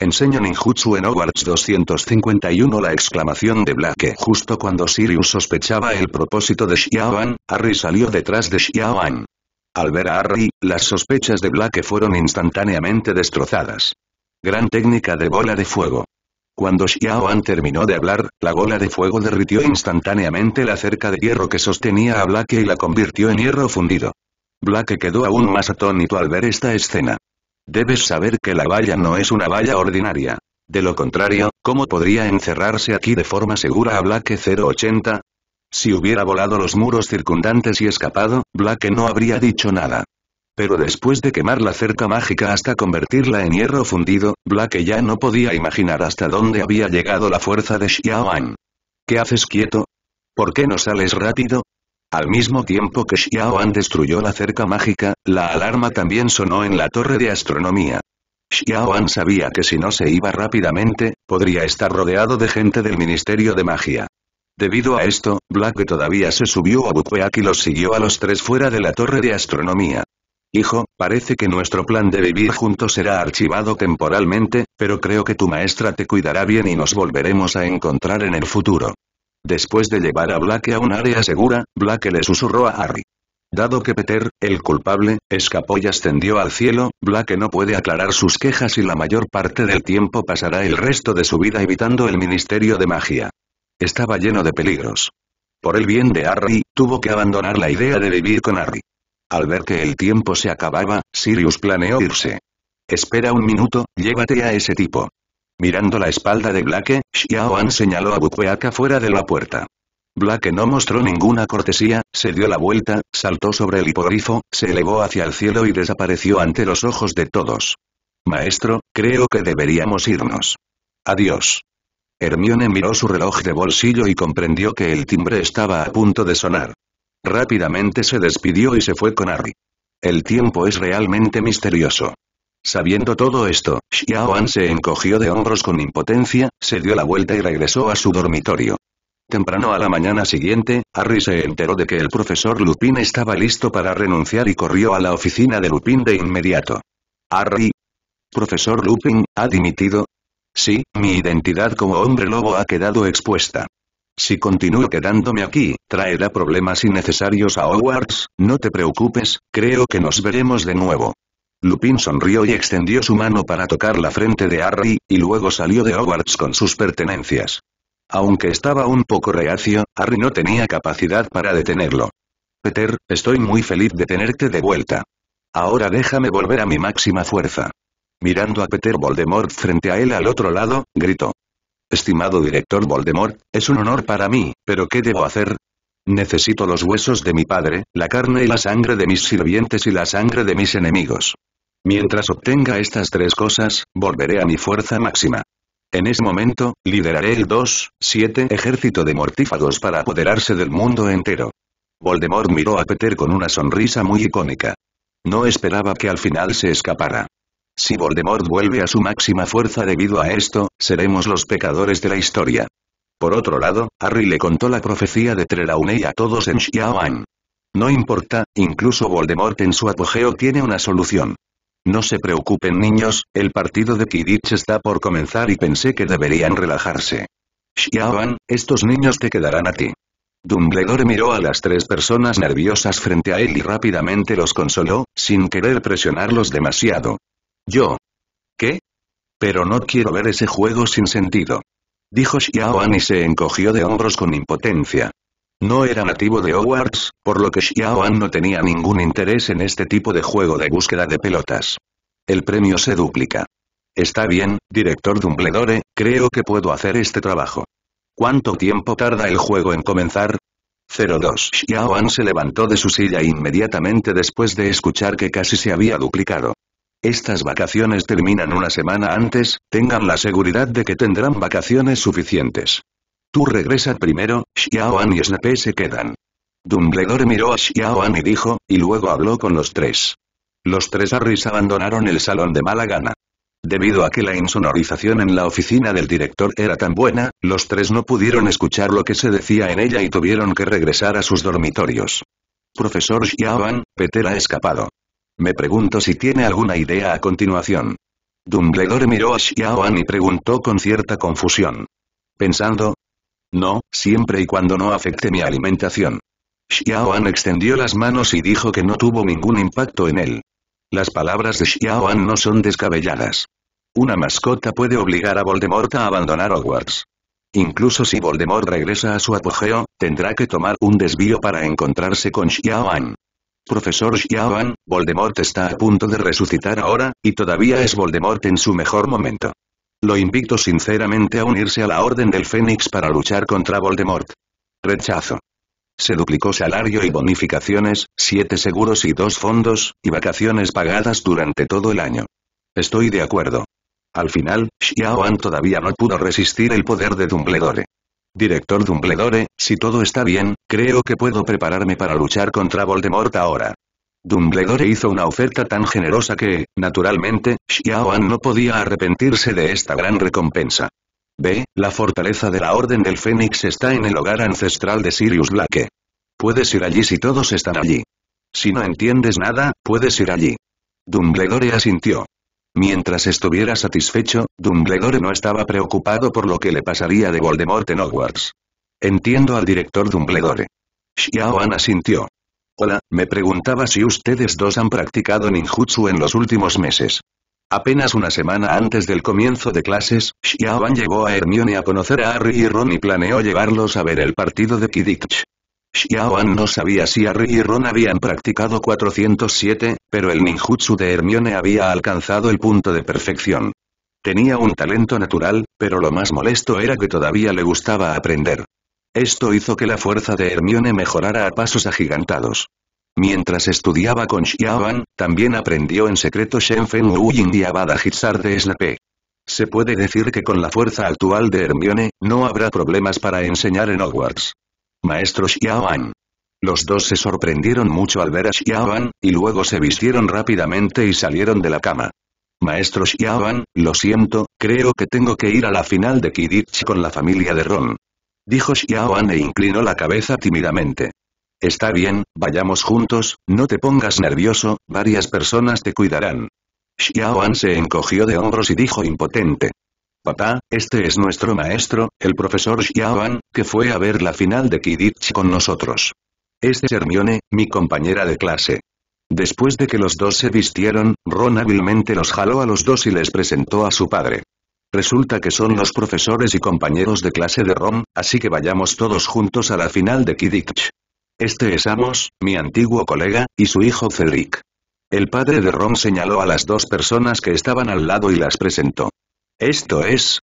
en ninjutsu en Hogwarts 251 La exclamación de Black. Justo cuando Sirius sospechaba el propósito de Xiaoan, Harry salió detrás de Xiaoan. Al ver a Harry, las sospechas de Black fueron instantáneamente destrozadas. Gran técnica de bola de fuego. Cuando Xiaoan terminó de hablar, la bola de fuego derritió instantáneamente la cerca de hierro que sostenía a Black y la convirtió en hierro fundido. Black quedó aún más atónito al ver esta escena. Debes saber que la valla no es una valla ordinaria. De lo contrario, ¿cómo podría encerrarse aquí de forma segura a Black 080? Si hubiera volado los muros circundantes y escapado, Black no habría dicho nada. Pero después de quemar la cerca mágica hasta convertirla en hierro fundido, Black ya no podía imaginar hasta dónde había llegado la fuerza de Xiaoan. ¿Qué haces quieto? ¿Por qué no sales rápido? Al mismo tiempo que Xiaoan destruyó la cerca mágica, la alarma también sonó en la torre de astronomía. Xiaoan sabía que si no se iba rápidamente, podría estar rodeado de gente del Ministerio de Magia. Debido a esto, Black todavía se subió a Bukweak y los siguió a los tres fuera de la torre de astronomía. Hijo, parece que nuestro plan de vivir juntos será archivado temporalmente, pero creo que tu maestra te cuidará bien y nos volveremos a encontrar en el futuro. Después de llevar a Black a un área segura, Black le susurró a Harry. Dado que Peter, el culpable, escapó y ascendió al cielo, Black no puede aclarar sus quejas y la mayor parte del tiempo pasará el resto de su vida evitando el Ministerio de Magia. Estaba lleno de peligros. Por el bien de Harry, tuvo que abandonar la idea de vivir con Harry. Al ver que el tiempo se acababa, Sirius planeó irse. Espera un minuto, llévate a ese tipo. Mirando la espalda de Blake, Xiaoan señaló a Bucueaca fuera de la puerta. Black no mostró ninguna cortesía, se dio la vuelta, saltó sobre el hipogrifo, se elevó hacia el cielo y desapareció ante los ojos de todos. Maestro, creo que deberíamos irnos. Adiós. Hermione miró su reloj de bolsillo y comprendió que el timbre estaba a punto de sonar. Rápidamente se despidió y se fue con Harry. El tiempo es realmente misterioso. Sabiendo todo esto, Xiaoan se encogió de hombros con impotencia, se dio la vuelta y regresó a su dormitorio. Temprano a la mañana siguiente, Harry se enteró de que el profesor Lupin estaba listo para renunciar y corrió a la oficina de Lupin de inmediato. Harry. Profesor Lupin, ¿ha dimitido? Sí, mi identidad como hombre lobo ha quedado expuesta. Si continúo quedándome aquí, traerá problemas innecesarios a Hogwarts, no te preocupes, creo que nos veremos de nuevo. Lupin sonrió y extendió su mano para tocar la frente de Harry, y luego salió de Hogwarts con sus pertenencias. Aunque estaba un poco reacio, Harry no tenía capacidad para detenerlo. Peter, estoy muy feliz de tenerte de vuelta. Ahora déjame volver a mi máxima fuerza. Mirando a Peter Voldemort frente a él al otro lado, gritó. Estimado director Voldemort, es un honor para mí, pero ¿qué debo hacer? Necesito los huesos de mi padre, la carne y la sangre de mis sirvientes y la sangre de mis enemigos. Mientras obtenga estas tres cosas, volveré a mi fuerza máxima. En ese momento, lideraré el 2-7 ejército de mortífagos para apoderarse del mundo entero. Voldemort miró a Peter con una sonrisa muy icónica. No esperaba que al final se escapara. Si Voldemort vuelve a su máxima fuerza debido a esto, seremos los pecadores de la historia. Por otro lado, Harry le contó la profecía de Trelawney a todos en Xiaoan. No importa, incluso Voldemort en su apogeo tiene una solución. No se preocupen niños, el partido de Quidditch está por comenzar y pensé que deberían relajarse. Xiaoan, estos niños te quedarán a ti. Dumbledore miró a las tres personas nerviosas frente a él y rápidamente los consoló, sin querer presionarlos demasiado. Yo. ¿Qué? Pero no quiero ver ese juego sin sentido. Dijo Xiaoan y se encogió de hombros con impotencia. No era nativo de Hogwarts, por lo que Xiaoan no tenía ningún interés en este tipo de juego de búsqueda de pelotas. El premio se duplica. Está bien, director Dumbledore, creo que puedo hacer este trabajo. ¿Cuánto tiempo tarda el juego en comenzar? 02. Xiaoan se levantó de su silla inmediatamente después de escuchar que casi se había duplicado. Estas vacaciones terminan una semana antes, tengan la seguridad de que tendrán vacaciones suficientes. Tú regresa primero, Xiaoan y Snape se quedan. Dumbledore miró a Xiaoan y dijo, y luego habló con los tres. Los tres Harris abandonaron el salón de mala gana. Debido a que la insonorización en la oficina del director era tan buena, los tres no pudieron escuchar lo que se decía en ella y tuvieron que regresar a sus dormitorios. Profesor Xiaoan, Peter ha escapado. Me pregunto si tiene alguna idea a continuación. Dumbledore miró a Xiaoan y preguntó con cierta confusión. Pensando, no, siempre y cuando no afecte mi alimentación. Xiaoan extendió las manos y dijo que no tuvo ningún impacto en él. Las palabras de Xiaoan no son descabelladas. Una mascota puede obligar a Voldemort a abandonar Hogwarts. Incluso si Voldemort regresa a su apogeo, tendrá que tomar un desvío para encontrarse con Xiaoan. Profesor Xiaoan, Voldemort está a punto de resucitar ahora, y todavía es Voldemort en su mejor momento. Lo invito sinceramente a unirse a la Orden del Fénix para luchar contra Voldemort. Rechazo. Se duplicó salario y bonificaciones, siete seguros y dos fondos, y vacaciones pagadas durante todo el año. Estoy de acuerdo. Al final, Xiaoan todavía no pudo resistir el poder de Dumbledore. Director Dumbledore, si todo está bien, creo que puedo prepararme para luchar contra Voldemort ahora. Dumbledore hizo una oferta tan generosa que, naturalmente, Xiaoan no podía arrepentirse de esta gran recompensa. B. La fortaleza de la Orden del Fénix está en el hogar ancestral de Sirius Black. Puedes ir allí si todos están allí. Si no entiendes nada, puedes ir allí. Dumbledore asintió. Mientras estuviera satisfecho, Dumbledore no estaba preocupado por lo que le pasaría de Voldemort en Hogwarts. Entiendo al director Dumbledore. Xiaoan asintió. Hola, me preguntaba si ustedes dos han practicado ninjutsu en los últimos meses. Apenas una semana antes del comienzo de clases, Xiaoan llevó a Hermione a conocer a Harry y Ron y planeó llevarlos a ver el partido de Kidditch. Xiaoan no sabía si Harry y Ron habían practicado 407, pero el ninjutsu de Hermione había alcanzado el punto de perfección. Tenía un talento natural, pero lo más molesto era que todavía le gustaba aprender. Esto hizo que la fuerza de Hermione mejorara a pasos agigantados. Mientras estudiaba con Xiaoban, también aprendió en secreto Shen Fen Wu Yin y de Slape. Se puede decir que con la fuerza actual de Hermione, no habrá problemas para enseñar en Hogwarts. Maestro Xiaoban. Los dos se sorprendieron mucho al ver a Xiaoban, y luego se vistieron rápidamente y salieron de la cama. Maestro Xiaoban, lo siento, creo que tengo que ir a la final de Quidditch con la familia de Ron dijo Xiaoan e inclinó la cabeza tímidamente. Está bien, vayamos juntos, no te pongas nervioso, varias personas te cuidarán. Xiaoan se encogió de hombros y dijo impotente. Papá, este es nuestro maestro, el profesor Xiaoan, que fue a ver la final de Quidditch con nosotros. Este es Hermione, mi compañera de clase. Después de que los dos se vistieron, Ron hábilmente los jaló a los dos y les presentó a su padre. Resulta que son los profesores y compañeros de clase de ron así que vayamos todos juntos a la final de Kidditch. Este es Amos, mi antiguo colega, y su hijo Cedric. El padre de ron señaló a las dos personas que estaban al lado y las presentó. Esto es...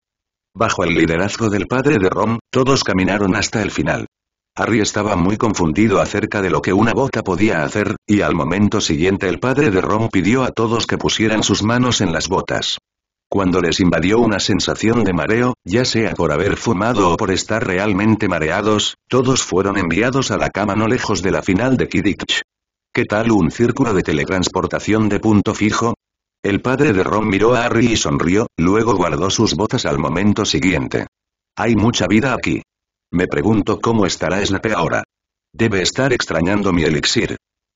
Bajo el liderazgo del padre de ron todos caminaron hasta el final. Harry estaba muy confundido acerca de lo que una bota podía hacer, y al momento siguiente el padre de ron pidió a todos que pusieran sus manos en las botas cuando les invadió una sensación de mareo, ya sea por haber fumado o por estar realmente mareados, todos fueron enviados a la cama no lejos de la final de Kidditch. ¿Qué tal un círculo de teletransportación de punto fijo? El padre de Ron miró a Harry y sonrió, luego guardó sus botas al momento siguiente. Hay mucha vida aquí. Me pregunto cómo estará Snape ahora. Debe estar extrañando mi elixir.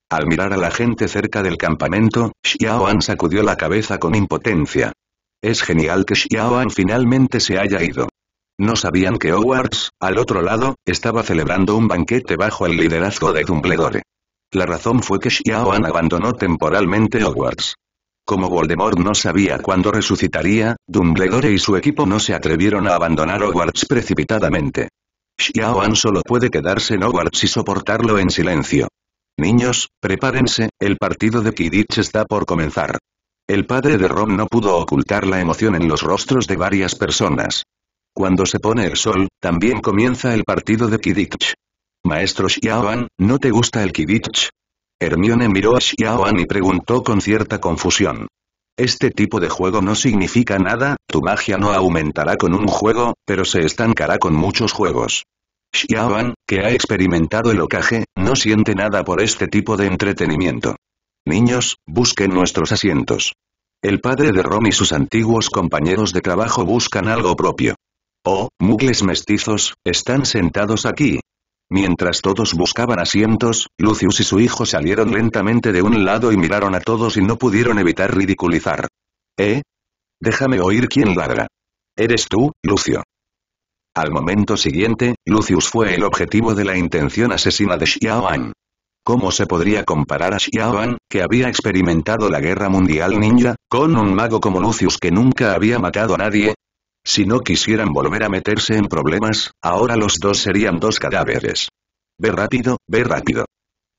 Al mirar a la gente cerca del campamento, An sacudió la cabeza con impotencia. Es genial que Xiaoan finalmente se haya ido. No sabían que Hogwarts, al otro lado, estaba celebrando un banquete bajo el liderazgo de Dumbledore. La razón fue que Xiaoan abandonó temporalmente Hogwarts. Como Voldemort no sabía cuándo resucitaría, Dumbledore y su equipo no se atrevieron a abandonar Hogwarts precipitadamente. Xiaoan solo puede quedarse en Hogwarts y soportarlo en silencio. Niños, prepárense, el partido de Kidditch está por comenzar. El padre de Ron no pudo ocultar la emoción en los rostros de varias personas. Cuando se pone el sol, también comienza el partido de Quidditch. Maestro Xiaoan, ¿no te gusta el Quidditch? Hermione miró a Xiaoan y preguntó con cierta confusión. Este tipo de juego no significa nada, tu magia no aumentará con un juego, pero se estancará con muchos juegos. Xiaoan, que ha experimentado el ocaje, no siente nada por este tipo de entretenimiento. Niños, busquen nuestros asientos. El padre de Rom y sus antiguos compañeros de trabajo buscan algo propio. Oh, mugles mestizos, están sentados aquí. Mientras todos buscaban asientos, Lucius y su hijo salieron lentamente de un lado y miraron a todos y no pudieron evitar ridiculizar. ¿Eh? Déjame oír quién ladra. ¿Eres tú, Lucio? Al momento siguiente, Lucius fue el objetivo de la intención asesina de Xiaoan. ¿Cómo se podría comparar a Xiaoan, que había experimentado la guerra mundial ninja, con un mago como Lucius que nunca había matado a nadie? Si no quisieran volver a meterse en problemas, ahora los dos serían dos cadáveres. Ve rápido, ve rápido.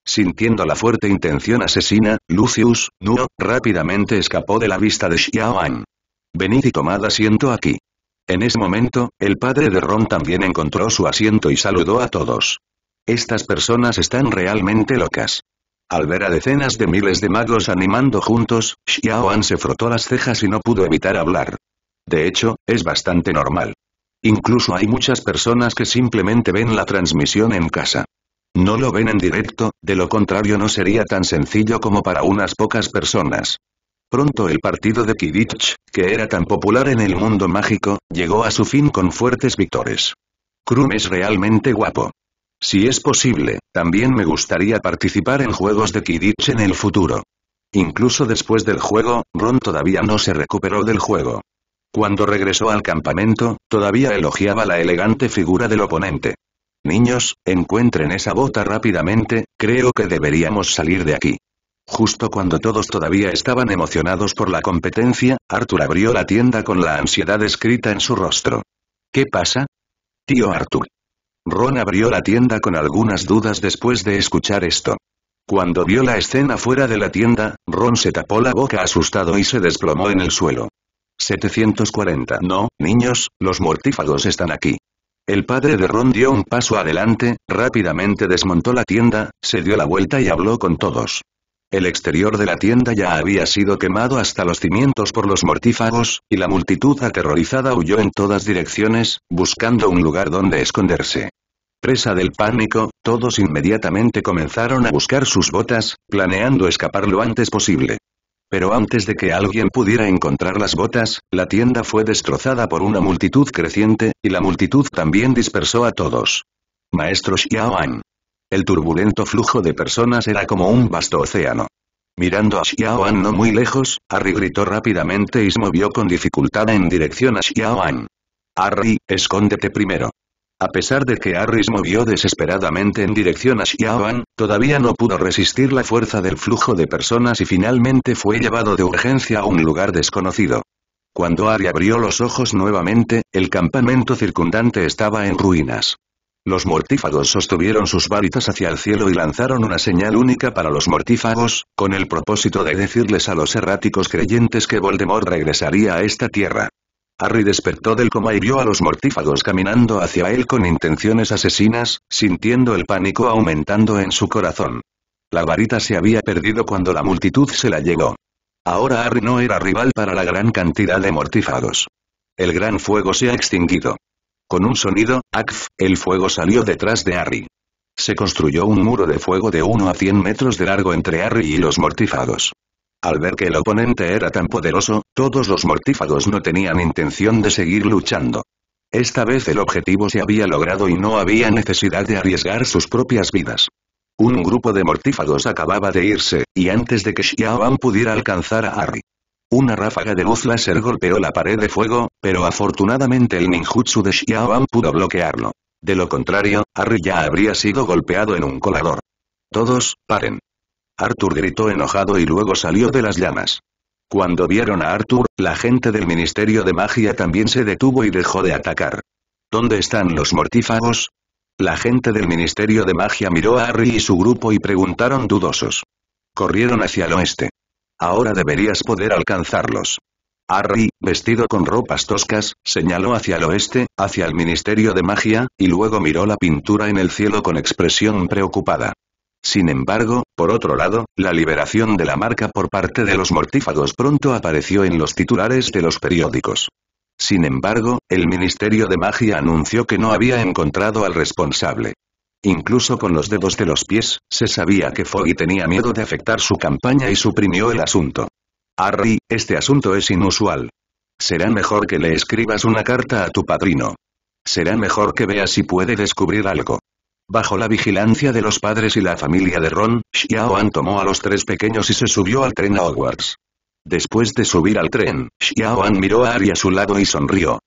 Sintiendo la fuerte intención asesina, Lucius, Nuo, rápidamente escapó de la vista de Xiaoan. Venid y tomad asiento aquí. En ese momento, el padre de Ron también encontró su asiento y saludó a todos. Estas personas están realmente locas. Al ver a decenas de miles de magos animando juntos, Xiaoan se frotó las cejas y no pudo evitar hablar. De hecho, es bastante normal. Incluso hay muchas personas que simplemente ven la transmisión en casa. No lo ven en directo, de lo contrario no sería tan sencillo como para unas pocas personas. Pronto el partido de Kidditch, que era tan popular en el mundo mágico, llegó a su fin con fuertes victores. Krum es realmente guapo. Si es posible, también me gustaría participar en juegos de Kidditch en el futuro. Incluso después del juego, Ron todavía no se recuperó del juego. Cuando regresó al campamento, todavía elogiaba la elegante figura del oponente. Niños, encuentren esa bota rápidamente, creo que deberíamos salir de aquí. Justo cuando todos todavía estaban emocionados por la competencia, Arthur abrió la tienda con la ansiedad escrita en su rostro. ¿Qué pasa? Tío Arthur. Ron abrió la tienda con algunas dudas después de escuchar esto. Cuando vio la escena fuera de la tienda, Ron se tapó la boca asustado y se desplomó en el suelo. 740. No, niños, los mortífagos están aquí. El padre de Ron dio un paso adelante, rápidamente desmontó la tienda, se dio la vuelta y habló con todos. El exterior de la tienda ya había sido quemado hasta los cimientos por los mortífagos, y la multitud aterrorizada huyó en todas direcciones, buscando un lugar donde esconderse. Presa del pánico, todos inmediatamente comenzaron a buscar sus botas, planeando escapar lo antes posible. Pero antes de que alguien pudiera encontrar las botas, la tienda fue destrozada por una multitud creciente, y la multitud también dispersó a todos. Maestro Xiaoan. El turbulento flujo de personas era como un vasto océano. Mirando a Xiaoan no muy lejos, Harry gritó rápidamente y se movió con dificultad en dirección a Xiaoan. Harry, escóndete primero. A pesar de que Harry se movió desesperadamente en dirección a Xiaoan, todavía no pudo resistir la fuerza del flujo de personas y finalmente fue llevado de urgencia a un lugar desconocido. Cuando Harry abrió los ojos nuevamente, el campamento circundante estaba en ruinas. Los mortífagos sostuvieron sus varitas hacia el cielo y lanzaron una señal única para los mortífagos, con el propósito de decirles a los erráticos creyentes que Voldemort regresaría a esta tierra. Harry despertó del coma y vio a los mortífagos caminando hacia él con intenciones asesinas, sintiendo el pánico aumentando en su corazón. La varita se había perdido cuando la multitud se la llevó. Ahora Harry no era rival para la gran cantidad de mortífagos. El gran fuego se ha extinguido. Con un sonido, «Akf», el fuego salió detrás de Harry. Se construyó un muro de fuego de 1 a 100 metros de largo entre Harry y los mortífagos. Al ver que el oponente era tan poderoso, todos los mortífagos no tenían intención de seguir luchando. Esta vez el objetivo se había logrado y no había necesidad de arriesgar sus propias vidas. Un grupo de mortífagos acababa de irse, y antes de que Xiaoban pudiera alcanzar a Harry, una ráfaga de luz láser golpeó la pared de fuego, pero afortunadamente el ninjutsu de Xiaoan pudo bloquearlo. De lo contrario, Harry ya habría sido golpeado en un colador. Todos, paren. Arthur gritó enojado y luego salió de las llamas. Cuando vieron a Arthur, la gente del Ministerio de Magia también se detuvo y dejó de atacar. ¿Dónde están los mortífagos? La gente del Ministerio de Magia miró a Harry y su grupo y preguntaron dudosos. Corrieron hacia el oeste. Ahora deberías poder alcanzarlos. Harry, vestido con ropas toscas, señaló hacia el oeste, hacia el Ministerio de Magia, y luego miró la pintura en el cielo con expresión preocupada. Sin embargo, por otro lado, la liberación de la marca por parte de los mortífagos pronto apareció en los titulares de los periódicos. Sin embargo, el Ministerio de Magia anunció que no había encontrado al responsable. Incluso con los dedos de los pies, se sabía que Foggy tenía miedo de afectar su campaña y suprimió el asunto. Harry, este asunto es inusual. Será mejor que le escribas una carta a tu padrino. Será mejor que veas si puede descubrir algo. Bajo la vigilancia de los padres y la familia de Ron, Xiaoan tomó a los tres pequeños y se subió al tren a Hogwarts. Después de subir al tren, Xiaoan miró a Harry a su lado y sonrió.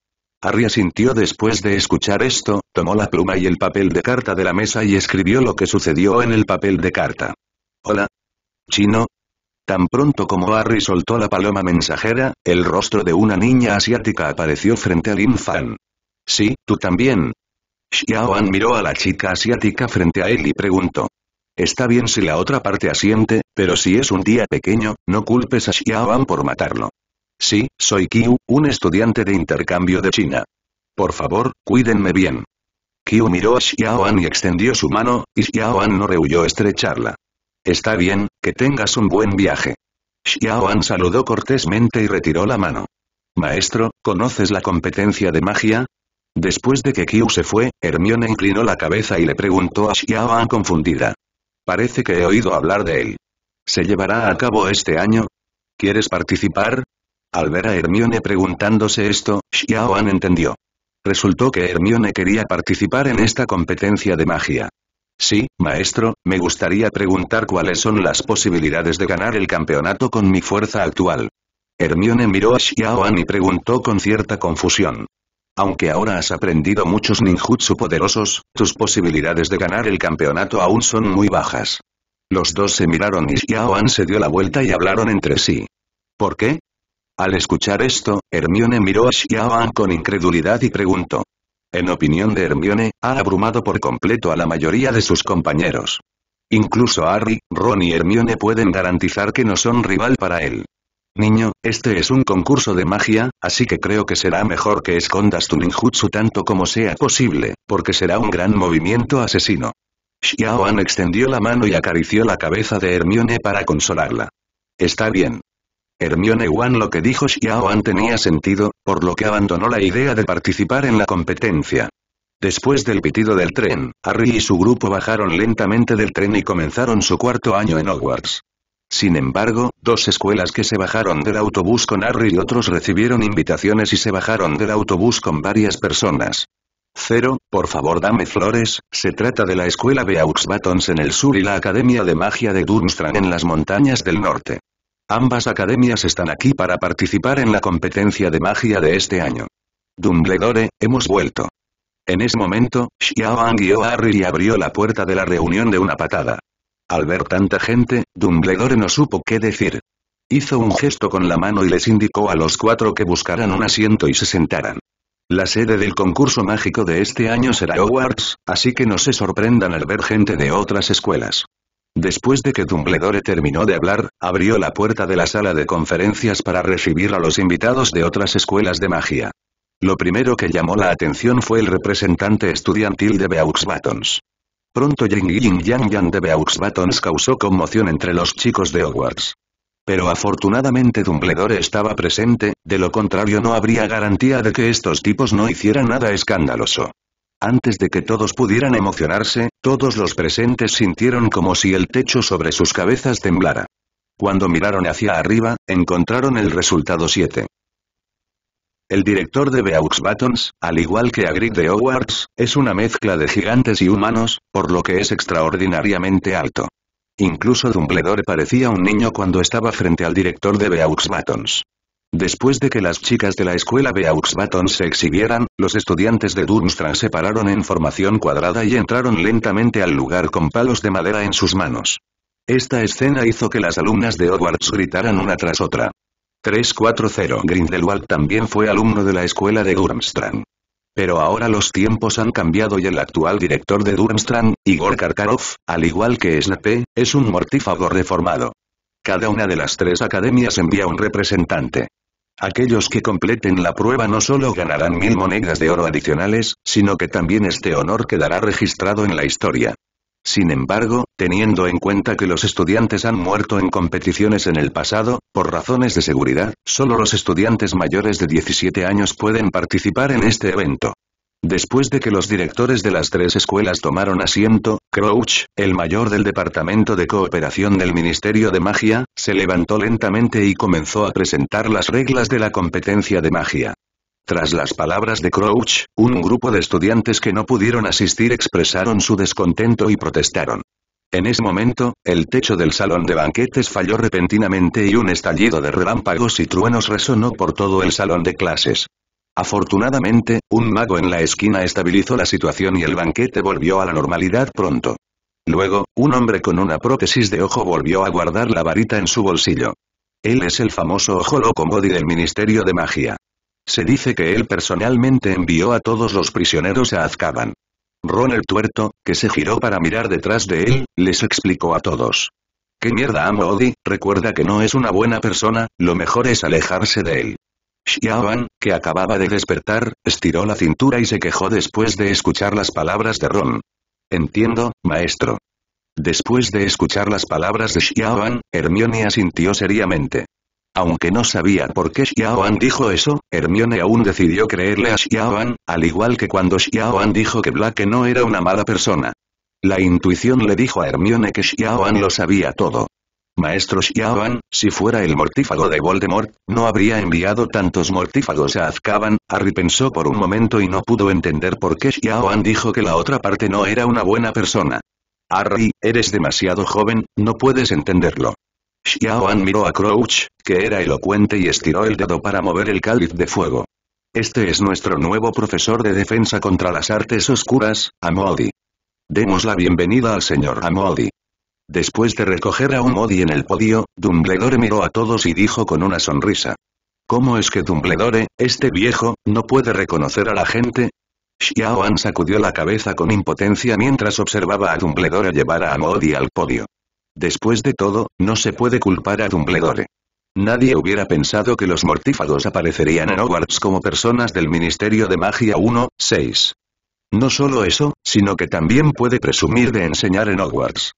Harry asintió después de escuchar esto, tomó la pluma y el papel de carta de la mesa y escribió lo que sucedió en el papel de carta. Hola. Chino. Tan pronto como Harry soltó la paloma mensajera, el rostro de una niña asiática apareció frente a Lin Fan. Sí, tú también. Xiaoan miró a la chica asiática frente a él y preguntó. Está bien si la otra parte asiente, pero si es un día pequeño, no culpes a Xiaoan por matarlo. Sí, soy Qiu, un estudiante de intercambio de China. Por favor, cuídenme bien. Qiu miró a Xiaoan y extendió su mano, y Xiaoan no rehuyó estrecharla. Está bien, que tengas un buen viaje. Xiaoan saludó cortésmente y retiró la mano. Maestro, ¿conoces la competencia de magia? Después de que Qiu se fue, Hermione inclinó la cabeza y le preguntó a Xiaoan confundida. Parece que he oído hablar de él. ¿Se llevará a cabo este año? ¿Quieres participar? Al ver a Hermione preguntándose esto, Xiaoan entendió. Resultó que Hermione quería participar en esta competencia de magia. Sí, maestro, me gustaría preguntar cuáles son las posibilidades de ganar el campeonato con mi fuerza actual. Hermione miró a Xiaoan y preguntó con cierta confusión. Aunque ahora has aprendido muchos ninjutsu poderosos, tus posibilidades de ganar el campeonato aún son muy bajas. Los dos se miraron y Xiaoan se dio la vuelta y hablaron entre sí. ¿Por qué? Al escuchar esto, Hermione miró a Xiaoan con incredulidad y preguntó. En opinión de Hermione, ha abrumado por completo a la mayoría de sus compañeros. Incluso Harry, Ron y Hermione pueden garantizar que no son rival para él. Niño, este es un concurso de magia, así que creo que será mejor que escondas tu ninjutsu tanto como sea posible, porque será un gran movimiento asesino. Xiaoan extendió la mano y acarició la cabeza de Hermione para consolarla. Está bien. Hermione Wan lo que dijo Wan tenía sentido, por lo que abandonó la idea de participar en la competencia. Después del pitido del tren, Harry y su grupo bajaron lentamente del tren y comenzaron su cuarto año en Hogwarts. Sin embargo, dos escuelas que se bajaron del autobús con Harry y otros recibieron invitaciones y se bajaron del autobús con varias personas. Cero, por favor dame flores, se trata de la escuela Beauxbatons en el sur y la Academia de Magia de Durmstrang en las montañas del norte. Ambas academias están aquí para participar en la competencia de magia de este año. Dumbledore, hemos vuelto. En ese momento, Xiao guió a Harry y abrió la puerta de la reunión de una patada. Al ver tanta gente, Dumbledore no supo qué decir. Hizo un gesto con la mano y les indicó a los cuatro que buscaran un asiento y se sentaran. La sede del concurso mágico de este año será Hogwarts, así que no se sorprendan al ver gente de otras escuelas. Después de que Dumbledore terminó de hablar, abrió la puerta de la sala de conferencias para recibir a los invitados de otras escuelas de magia. Lo primero que llamó la atención fue el representante estudiantil de Beauxbatons. Pronto Ying Ying Yang Yang de Beauxbatons causó conmoción entre los chicos de Hogwarts. Pero afortunadamente Dumbledore estaba presente, de lo contrario no habría garantía de que estos tipos no hicieran nada escandaloso. Antes de que todos pudieran emocionarse, todos los presentes sintieron como si el techo sobre sus cabezas temblara. Cuando miraron hacia arriba, encontraron el resultado 7. El director de Beaux Buttons, al igual que Agrid de Howards, es una mezcla de gigantes y humanos, por lo que es extraordinariamente alto. Incluso Dumbledore parecía un niño cuando estaba frente al director de Beaux Buttons. Después de que las chicas de la escuela Beauxbatons se exhibieran, los estudiantes de Durmstrang se pararon en formación cuadrada y entraron lentamente al lugar con palos de madera en sus manos. Esta escena hizo que las alumnas de Hogwarts gritaran una tras otra. 340 Grindelwald también fue alumno de la escuela de Durmstrang. Pero ahora los tiempos han cambiado y el actual director de Durmstrang, Igor Karkaroff, al igual que Snape, es un mortífago reformado. Cada una de las tres academias envía un representante. Aquellos que completen la prueba no solo ganarán mil monedas de oro adicionales, sino que también este honor quedará registrado en la historia. Sin embargo, teniendo en cuenta que los estudiantes han muerto en competiciones en el pasado, por razones de seguridad, solo los estudiantes mayores de 17 años pueden participar en este evento. Después de que los directores de las tres escuelas tomaron asiento, Crouch, el mayor del Departamento de Cooperación del Ministerio de Magia, se levantó lentamente y comenzó a presentar las reglas de la competencia de magia. Tras las palabras de Crouch, un grupo de estudiantes que no pudieron asistir expresaron su descontento y protestaron. En ese momento, el techo del salón de banquetes falló repentinamente y un estallido de relámpagos y truenos resonó por todo el salón de clases. Afortunadamente, un mago en la esquina estabilizó la situación y el banquete volvió a la normalidad pronto. Luego, un hombre con una prótesis de ojo volvió a guardar la varita en su bolsillo. Él es el famoso ojo loco modi del Ministerio de Magia. Se dice que él personalmente envió a todos los prisioneros a Azkaban. Ron el tuerto, que se giró para mirar detrás de él, les explicó a todos. ¿Qué mierda amo Recuerda que no es una buena persona, lo mejor es alejarse de él. Xiaoan, que acababa de despertar, estiró la cintura y se quejó después de escuchar las palabras de Ron. Entiendo, maestro. Después de escuchar las palabras de Xiaoan, Hermione asintió seriamente. Aunque no sabía por qué Xiaoan dijo eso, Hermione aún decidió creerle a Xiaoan, al igual que cuando Xiaoan dijo que Black no era una mala persona. La intuición le dijo a Hermione que Xiaoan lo sabía todo. Maestro Xiaoan, si fuera el mortífago de Voldemort, no habría enviado tantos mortífagos a Azkaban, Harry pensó por un momento y no pudo entender por qué Xiaoan dijo que la otra parte no era una buena persona. Harry, eres demasiado joven, no puedes entenderlo. Xiaoan miró a Crouch, que era elocuente y estiró el dedo para mover el cáliz de fuego. Este es nuestro nuevo profesor de defensa contra las artes oscuras, Amodi. Demos la bienvenida al señor Amodi. Después de recoger a un Modi en el podio, Dumbledore miró a todos y dijo con una sonrisa. ¿Cómo es que Dumbledore, este viejo, no puede reconocer a la gente? Xiaoan sacudió la cabeza con impotencia mientras observaba a Dumbledore llevar a Modi al podio. Después de todo, no se puede culpar a Dumbledore. Nadie hubiera pensado que los mortífagos aparecerían en Hogwarts como personas del Ministerio de Magia 1, 6. No solo eso, sino que también puede presumir de enseñar en Hogwarts.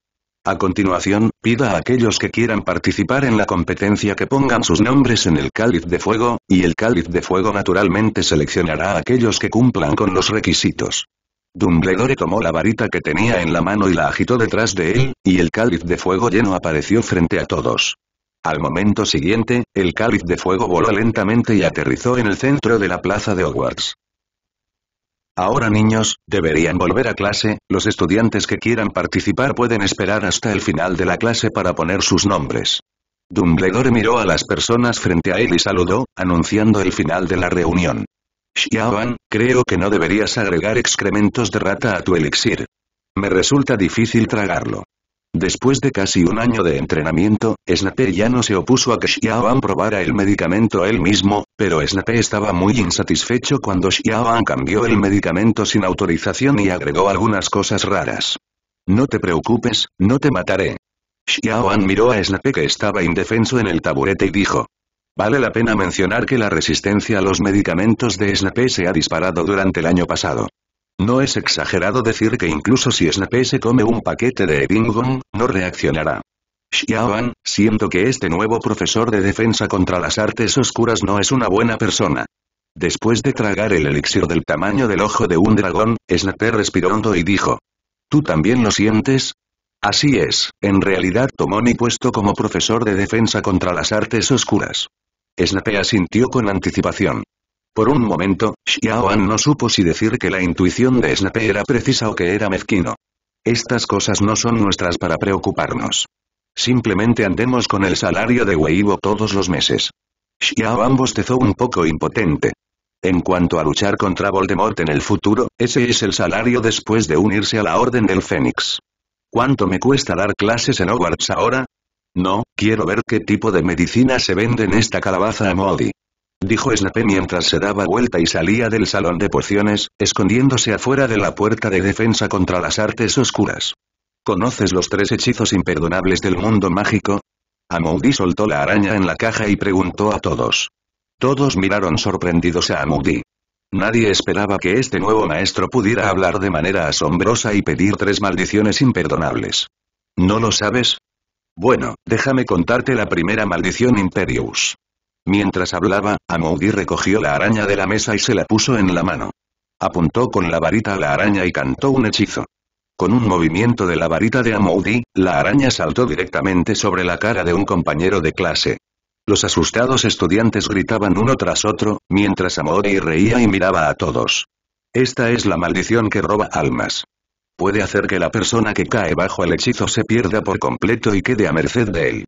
A continuación, pida a aquellos que quieran participar en la competencia que pongan sus nombres en el cáliz de fuego, y el cáliz de fuego naturalmente seleccionará a aquellos que cumplan con los requisitos. Dumbledore tomó la varita que tenía en la mano y la agitó detrás de él, y el cáliz de fuego lleno apareció frente a todos. Al momento siguiente, el cáliz de fuego voló lentamente y aterrizó en el centro de la plaza de Hogwarts. Ahora niños, deberían volver a clase, los estudiantes que quieran participar pueden esperar hasta el final de la clase para poner sus nombres. Dumbledore miró a las personas frente a él y saludó, anunciando el final de la reunión. Xiaoan, creo que no deberías agregar excrementos de rata a tu elixir. Me resulta difícil tragarlo. Después de casi un año de entrenamiento, Snape ya no se opuso a que Xiaoan probara el medicamento él mismo, pero Snape estaba muy insatisfecho cuando Xiaoan cambió el medicamento sin autorización y agregó algunas cosas raras. No te preocupes, no te mataré. Xiaoan miró a Snape que estaba indefenso en el taburete y dijo. Vale la pena mencionar que la resistencia a los medicamentos de Snape se ha disparado durante el año pasado. No es exagerado decir que incluso si Snape se come un paquete de Ebingon, no reaccionará. Xiaoan, siento que este nuevo profesor de defensa contra las artes oscuras no es una buena persona. Después de tragar el elixir del tamaño del ojo de un dragón, Snape respiró hondo y dijo. ¿Tú también lo sientes? Así es, en realidad tomó mi puesto como profesor de defensa contra las artes oscuras. Snape asintió con anticipación. Por un momento, Xiaoan no supo si decir que la intuición de Snape era precisa o que era mezquino. Estas cosas no son nuestras para preocuparnos. Simplemente andemos con el salario de Weibo todos los meses. Xiaoan bostezó un poco impotente. En cuanto a luchar contra Voldemort en el futuro, ese es el salario después de unirse a la Orden del Fénix. ¿Cuánto me cuesta dar clases en Hogwarts ahora? No, quiero ver qué tipo de medicina se vende en esta calabaza a Modi dijo Snape mientras se daba vuelta y salía del salón de pociones, escondiéndose afuera de la puerta de defensa contra las artes oscuras. ¿Conoces los tres hechizos imperdonables del mundo mágico? Amoudi soltó la araña en la caja y preguntó a todos. Todos miraron sorprendidos a Amoudi. Nadie esperaba que este nuevo maestro pudiera hablar de manera asombrosa y pedir tres maldiciones imperdonables. ¿No lo sabes? Bueno, déjame contarte la primera maldición Imperius. Mientras hablaba, Amoudi recogió la araña de la mesa y se la puso en la mano. Apuntó con la varita a la araña y cantó un hechizo. Con un movimiento de la varita de Amoudi, la araña saltó directamente sobre la cara de un compañero de clase. Los asustados estudiantes gritaban uno tras otro, mientras Amoudi reía y miraba a todos. Esta es la maldición que roba almas. Puede hacer que la persona que cae bajo el hechizo se pierda por completo y quede a merced de él.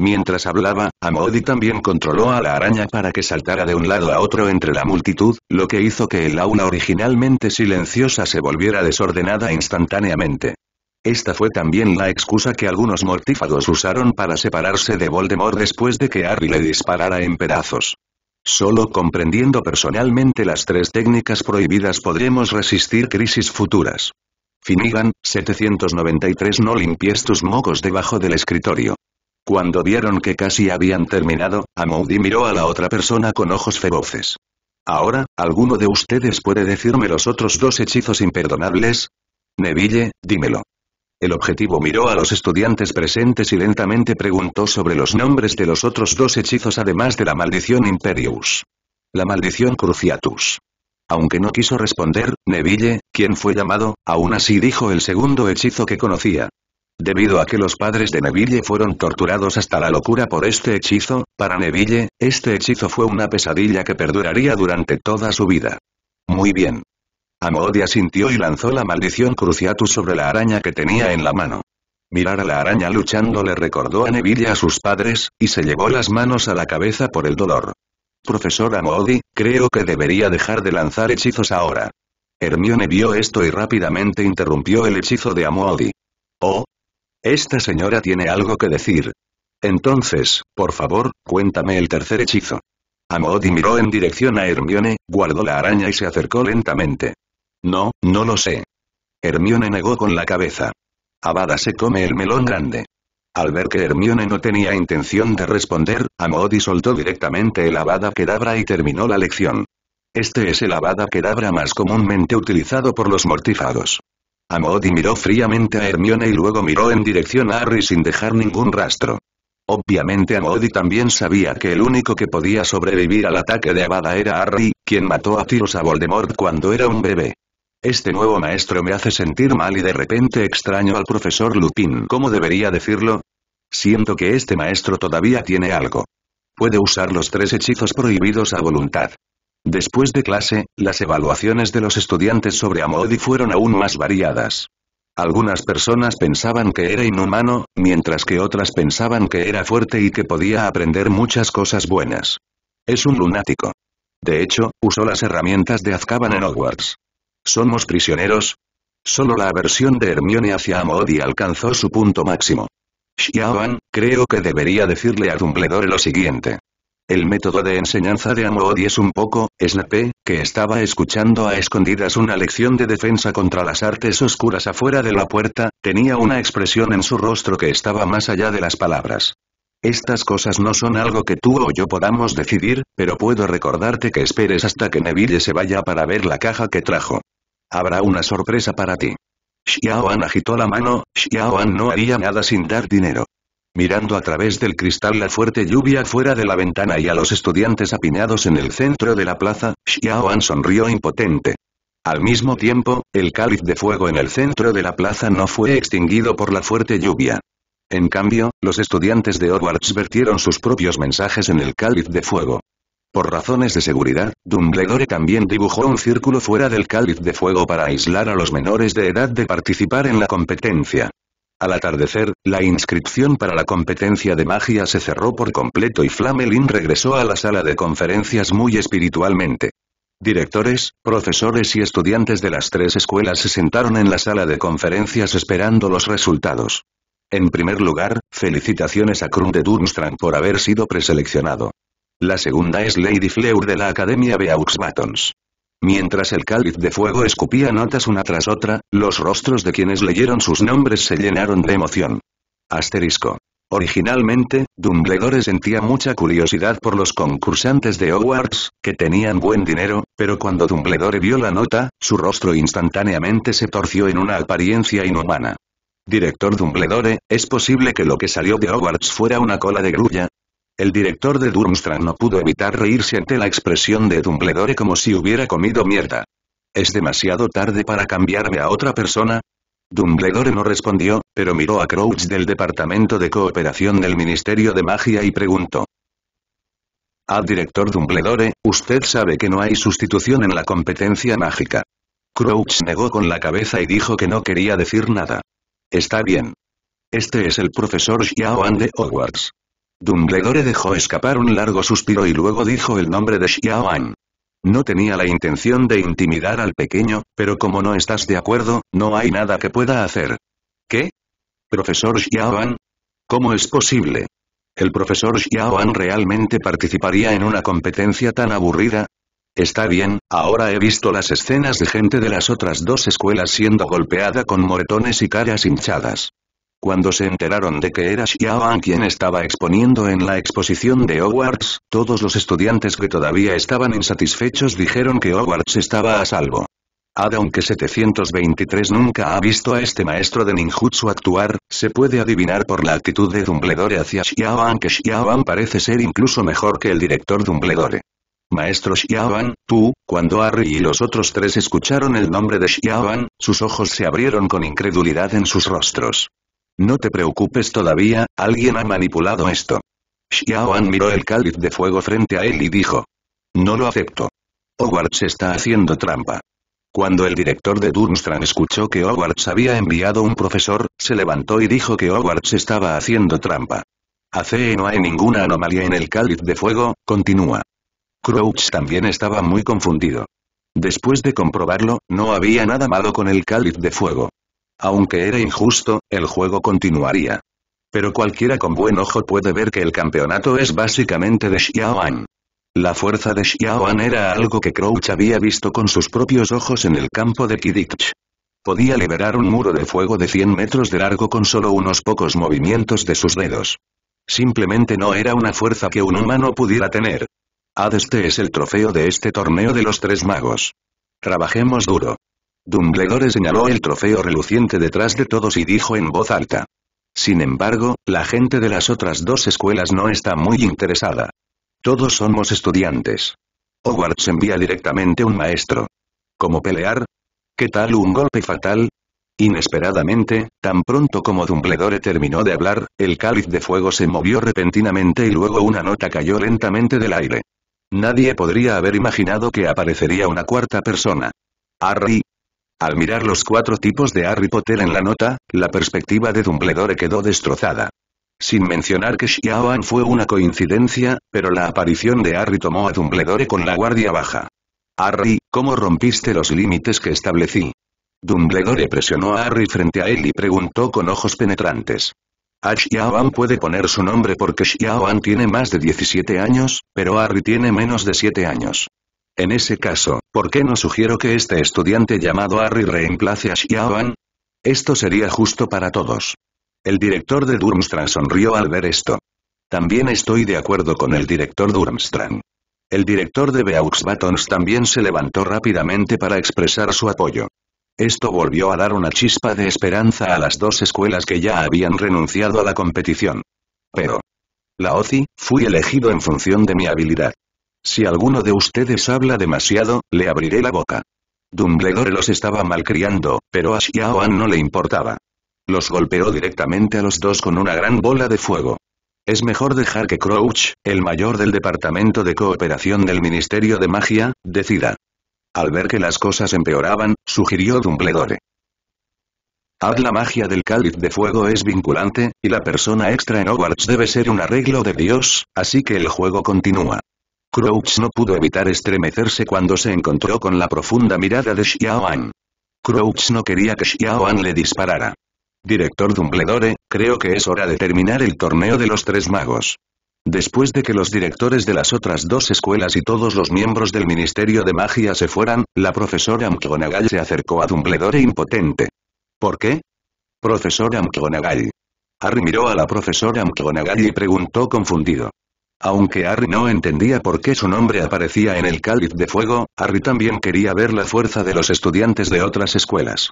Mientras hablaba, Amodi también controló a la araña para que saltara de un lado a otro entre la multitud, lo que hizo que el aula originalmente silenciosa se volviera desordenada instantáneamente. Esta fue también la excusa que algunos mortífagos usaron para separarse de Voldemort después de que Harry le disparara en pedazos. Solo comprendiendo personalmente las tres técnicas prohibidas podremos resistir crisis futuras. Finigan, 793 No limpies tus mocos debajo del escritorio. Cuando vieron que casi habían terminado, Amoudi miró a la otra persona con ojos feroces. Ahora, ¿alguno de ustedes puede decirme los otros dos hechizos imperdonables? Neville, dímelo. El objetivo miró a los estudiantes presentes y lentamente preguntó sobre los nombres de los otros dos hechizos además de la maldición Imperius. La maldición Cruciatus. Aunque no quiso responder, Neville, quien fue llamado, aún así dijo el segundo hechizo que conocía, Debido a que los padres de Neville fueron torturados hasta la locura por este hechizo, para Neville, este hechizo fue una pesadilla que perduraría durante toda su vida. Muy bien. Amoody sintió y lanzó la maldición Cruciatus sobre la araña que tenía en la mano. Mirar a la araña luchando le recordó a Neville a sus padres, y se llevó las manos a la cabeza por el dolor. Profesor Amoody, creo que debería dejar de lanzar hechizos ahora. Hermione vio esto y rápidamente interrumpió el hechizo de Amoody. Oh, esta señora tiene algo que decir. Entonces, por favor, cuéntame el tercer hechizo. Amodi miró en dirección a Hermione, guardó la araña y se acercó lentamente. No, no lo sé. Hermione negó con la cabeza. Abada se come el melón grande. Al ver que Hermione no tenía intención de responder, Amodi soltó directamente el Abada Quedabra y terminó la lección. Este es el Abada Quedabra más comúnmente utilizado por los mortífagos. Amodi miró fríamente a Hermione y luego miró en dirección a Harry sin dejar ningún rastro. Obviamente Amodi también sabía que el único que podía sobrevivir al ataque de Abada era Harry, quien mató a tiros a Voldemort cuando era un bebé. Este nuevo maestro me hace sentir mal y de repente extraño al profesor Lupin. ¿Cómo debería decirlo? Siento que este maestro todavía tiene algo. Puede usar los tres hechizos prohibidos a voluntad. Después de clase, las evaluaciones de los estudiantes sobre Amodi fueron aún más variadas. Algunas personas pensaban que era inhumano, mientras que otras pensaban que era fuerte y que podía aprender muchas cosas buenas. Es un lunático. De hecho, usó las herramientas de Azkaban en Hogwarts. ¿Somos prisioneros? Solo la aversión de Hermione hacia Amodi alcanzó su punto máximo. Xiaoan, creo que debería decirle a Dumbledore lo siguiente. El método de enseñanza de Amoodi es un poco, Snape, que estaba escuchando a escondidas una lección de defensa contra las artes oscuras afuera de la puerta, tenía una expresión en su rostro que estaba más allá de las palabras. Estas cosas no son algo que tú o yo podamos decidir, pero puedo recordarte que esperes hasta que Neville se vaya para ver la caja que trajo. Habrá una sorpresa para ti. Xiaoan agitó la mano, Xiaoan no haría nada sin dar dinero mirando a través del cristal la fuerte lluvia fuera de la ventana y a los estudiantes apiñados en el centro de la plaza, Xiaoan sonrió impotente. Al mismo tiempo, el cáliz de fuego en el centro de la plaza no fue extinguido por la fuerte lluvia. En cambio, los estudiantes de Hogwarts vertieron sus propios mensajes en el cáliz de fuego. Por razones de seguridad, Dumbledore también dibujó un círculo fuera del cáliz de fuego para aislar a los menores de edad de participar en la competencia. Al atardecer, la inscripción para la competencia de magia se cerró por completo y Flamelin regresó a la sala de conferencias muy espiritualmente. Directores, profesores y estudiantes de las tres escuelas se sentaron en la sala de conferencias esperando los resultados. En primer lugar, felicitaciones a Krum de Durmstrang por haber sido preseleccionado. La segunda es Lady Fleur de la Academia Beauxbatons. Mientras el cáliz de fuego escupía notas una tras otra, los rostros de quienes leyeron sus nombres se llenaron de emoción. Asterisco. Originalmente, Dumbledore sentía mucha curiosidad por los concursantes de Hogwarts, que tenían buen dinero, pero cuando Dumbledore vio la nota, su rostro instantáneamente se torció en una apariencia inhumana. Director Dumbledore, ¿es posible que lo que salió de Hogwarts fuera una cola de grulla? El director de Durmstrang no pudo evitar reírse ante la expresión de Dumbledore como si hubiera comido mierda. ¿Es demasiado tarde para cambiarme a otra persona? Dumbledore no respondió, pero miró a Crouch del Departamento de Cooperación del Ministerio de Magia y preguntó. Ah director Dumbledore, usted sabe que no hay sustitución en la competencia mágica. Crouch negó con la cabeza y dijo que no quería decir nada. Está bien. Este es el profesor Xiaoan de Hogwarts. Dumbledore dejó escapar un largo suspiro y luego dijo el nombre de Xiaoan. No tenía la intención de intimidar al pequeño, pero como no estás de acuerdo, no hay nada que pueda hacer. ¿Qué? ¿Profesor Xiaoan? ¿Cómo es posible? ¿El profesor Xiaoan realmente participaría en una competencia tan aburrida? Está bien, ahora he visto las escenas de gente de las otras dos escuelas siendo golpeada con moretones y caras hinchadas. Cuando se enteraron de que era Xiaoan quien estaba exponiendo en la exposición de Hogwarts, todos los estudiantes que todavía estaban insatisfechos dijeron que Hogwarts estaba a salvo. aunque 723 nunca ha visto a este maestro de ninjutsu actuar, se puede adivinar por la actitud de Dumbledore hacia Xiaoan que Xiaoan parece ser incluso mejor que el director Dumbledore. Maestro Xiaoan, tú, cuando Harry y los otros tres escucharon el nombre de Xiaoan, sus ojos se abrieron con incredulidad en sus rostros. No te preocupes todavía, alguien ha manipulado esto. Xiaoan miró el cáliz de fuego frente a él y dijo. No lo acepto. Hogwarts está haciendo trampa. Cuando el director de Durmstrang escuchó que Hogwarts había enviado un profesor, se levantó y dijo que Hogwarts estaba haciendo trampa. Hace no hay ninguna anomalía en el cáliz de fuego, continúa. Crouch también estaba muy confundido. Después de comprobarlo, no había nada malo con el cáliz de fuego. Aunque era injusto, el juego continuaría. Pero cualquiera con buen ojo puede ver que el campeonato es básicamente de Xiaoan. La fuerza de Xiaoan era algo que Crouch había visto con sus propios ojos en el campo de Kidich. Podía liberar un muro de fuego de 100 metros de largo con solo unos pocos movimientos de sus dedos. Simplemente no era una fuerza que un humano pudiera tener. Adeste es el trofeo de este torneo de los tres magos. Trabajemos duro. Dumbledore señaló el trofeo reluciente detrás de todos y dijo en voz alta. Sin embargo, la gente de las otras dos escuelas no está muy interesada. Todos somos estudiantes. Hogwarts envía directamente un maestro. ¿Cómo pelear? ¿Qué tal un golpe fatal? Inesperadamente, tan pronto como Dumbledore terminó de hablar, el cáliz de fuego se movió repentinamente y luego una nota cayó lentamente del aire. Nadie podría haber imaginado que aparecería una cuarta persona. Harry, al mirar los cuatro tipos de Harry Potter en la nota, la perspectiva de Dumbledore quedó destrozada. Sin mencionar que Xiaoan fue una coincidencia, pero la aparición de Harry tomó a Dumbledore con la guardia baja. Harry, ¿cómo rompiste los límites que establecí? Dumbledore presionó a Harry frente a él y preguntó con ojos penetrantes. A Xiaoan puede poner su nombre porque Xiaoan tiene más de 17 años, pero Harry tiene menos de 7 años. En ese caso, ¿por qué no sugiero que este estudiante llamado Harry reemplace a Xiaoan? Esto sería justo para todos. El director de Durmstrang sonrió al ver esto. También estoy de acuerdo con el director Durmstrang. El director de Beaux también se levantó rápidamente para expresar su apoyo. Esto volvió a dar una chispa de esperanza a las dos escuelas que ya habían renunciado a la competición. Pero. La OCI, fui elegido en función de mi habilidad. Si alguno de ustedes habla demasiado, le abriré la boca. Dumbledore los estaba malcriando, pero a Xiaoan no le importaba. Los golpeó directamente a los dos con una gran bola de fuego. Es mejor dejar que Crouch, el mayor del Departamento de Cooperación del Ministerio de Magia, decida. Al ver que las cosas empeoraban, sugirió Dumbledore. Haz la magia del cáliz de fuego es vinculante, y la persona extra en Hogwarts debe ser un arreglo de Dios, así que el juego continúa. Crouch no pudo evitar estremecerse cuando se encontró con la profunda mirada de Xiaoan. Crouch no quería que Xiaoan le disparara. Director Dumbledore, creo que es hora de terminar el torneo de los tres magos. Después de que los directores de las otras dos escuelas y todos los miembros del Ministerio de Magia se fueran, la profesora McGonagall se acercó a Dumbledore impotente. ¿Por qué? Profesora McGonagall. Harry miró a la profesora McGonagall y preguntó confundido. Aunque Harry no entendía por qué su nombre aparecía en el cáliz de fuego, Harry también quería ver la fuerza de los estudiantes de otras escuelas.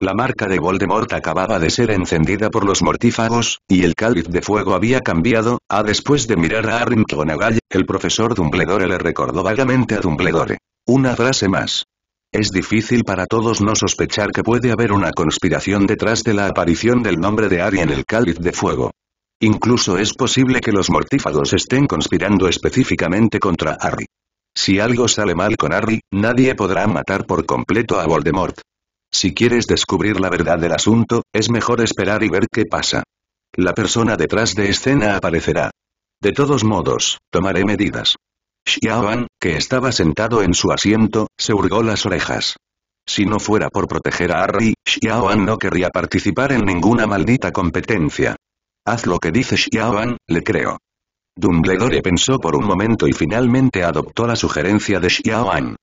La marca de Voldemort acababa de ser encendida por los mortífagos, y el cáliz de fuego había cambiado, a ah, después de mirar a Harry McGonagall, el profesor Dumbledore le recordó vagamente a Dumbledore. Una frase más. Es difícil para todos no sospechar que puede haber una conspiración detrás de la aparición del nombre de Harry en el cáliz de fuego. Incluso es posible que los mortífagos estén conspirando específicamente contra Harry. Si algo sale mal con Harry, nadie podrá matar por completo a Voldemort. Si quieres descubrir la verdad del asunto, es mejor esperar y ver qué pasa. La persona detrás de escena aparecerá. De todos modos, tomaré medidas. Xiaoan, que estaba sentado en su asiento, se hurgó las orejas. Si no fuera por proteger a Harry, Xiaoan no querría participar en ninguna maldita competencia. Haz lo que dice Xiao'an, le creo. Dumbledore pensó por un momento y finalmente adoptó la sugerencia de Xiao'an.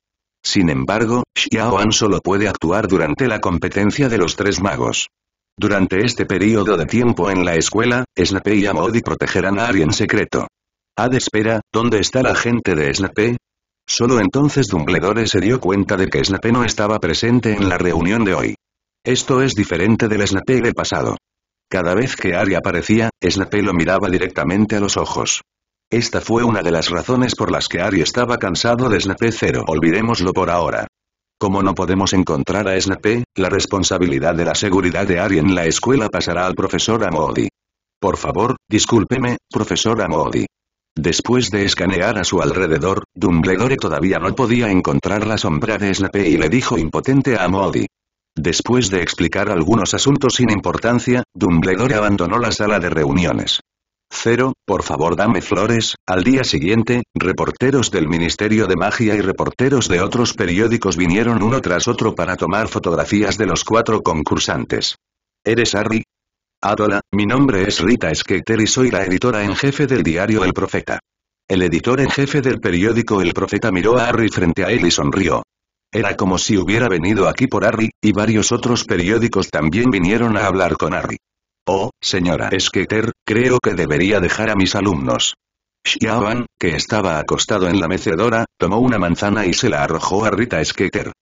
Sin embargo, Xiao'an solo puede actuar durante la competencia de los tres magos. Durante este periodo de tiempo en la escuela, Snape y Amodi protegerán a Ari en secreto. Ad espera, ¿dónde está la gente de Snape? Solo entonces Dumbledore se dio cuenta de que Snape no estaba presente en la reunión de hoy. Esto es diferente del Snape del pasado. Cada vez que Ari aparecía, Snape lo miraba directamente a los ojos. Esta fue una de las razones por las que Ari estaba cansado de Snape 0. Olvidémoslo por ahora. Como no podemos encontrar a Snape, la responsabilidad de la seguridad de Ari en la escuela pasará al profesor Amodi. Por favor, discúlpeme, profesor Amodi. Después de escanear a su alrededor, Dumbledore todavía no podía encontrar la sombra de Snape y le dijo impotente a Amodi. Después de explicar algunos asuntos sin importancia, Dumbledore abandonó la sala de reuniones. Cero, por favor dame flores. Al día siguiente, reporteros del Ministerio de Magia y reporteros de otros periódicos vinieron uno tras otro para tomar fotografías de los cuatro concursantes. ¿Eres Harry? Adola, mi nombre es Rita Skeeter y soy la editora en jefe del diario El Profeta. El editor en jefe del periódico El Profeta miró a Harry frente a él y sonrió. Era como si hubiera venido aquí por Harry, y varios otros periódicos también vinieron a hablar con Harry. Oh, señora Skater, creo que debería dejar a mis alumnos. Xiaoan, que estaba acostado en la mecedora, tomó una manzana y se la arrojó a Rita Skater.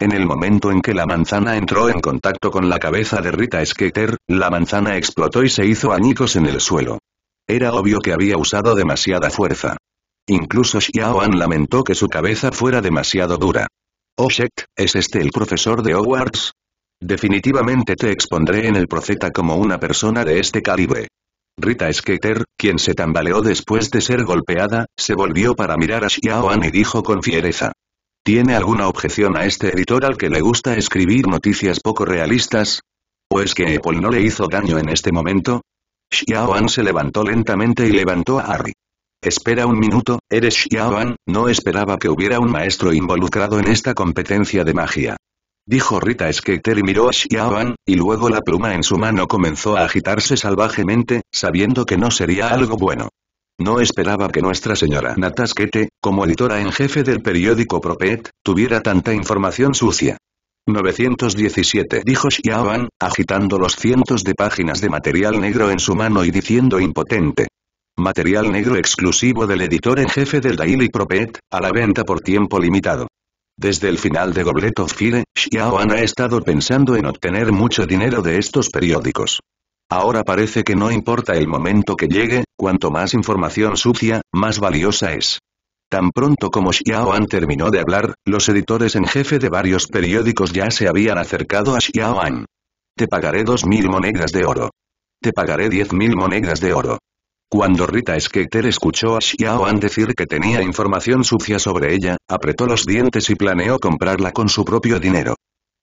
En el momento en que la manzana entró en contacto con la cabeza de Rita Skater, la manzana explotó y se hizo añicos en el suelo. Era obvio que había usado demasiada fuerza. Incluso Xiaoan lamentó que su cabeza fuera demasiado dura. Object, ¿es este el profesor de Hogwarts? Definitivamente te expondré en el profeta como una persona de este calibre. Rita Skeeter, quien se tambaleó después de ser golpeada, se volvió para mirar a Xiaoan y dijo con fiereza. ¿Tiene alguna objeción a este editor al que le gusta escribir noticias poco realistas? ¿O es que Apple no le hizo daño en este momento? Xiaoan se levantó lentamente y levantó a Harry. Espera un minuto, eres Xiaoan, no esperaba que hubiera un maestro involucrado en esta competencia de magia. Dijo Rita Skeeter y miró a Xiaoan, y luego la pluma en su mano comenzó a agitarse salvajemente, sabiendo que no sería algo bueno. No esperaba que nuestra señora Natasquete, como editora en jefe del periódico Propet, tuviera tanta información sucia. 917 dijo Xiaoan, agitando los cientos de páginas de material negro en su mano y diciendo impotente. Material negro exclusivo del editor en jefe del Daily Prophet, a la venta por tiempo limitado. Desde el final de Goblet of Fire, Xiaoan ha estado pensando en obtener mucho dinero de estos periódicos. Ahora parece que no importa el momento que llegue, cuanto más información sucia, más valiosa es. Tan pronto como Xiaoan terminó de hablar, los editores en jefe de varios periódicos ya se habían acercado a Xiaoan. Te pagaré 2.000 monedas de oro. Te pagaré 10.000 monedas de oro. Cuando Rita Skeeter escuchó a Xiaoan decir que tenía información sucia sobre ella, apretó los dientes y planeó comprarla con su propio dinero.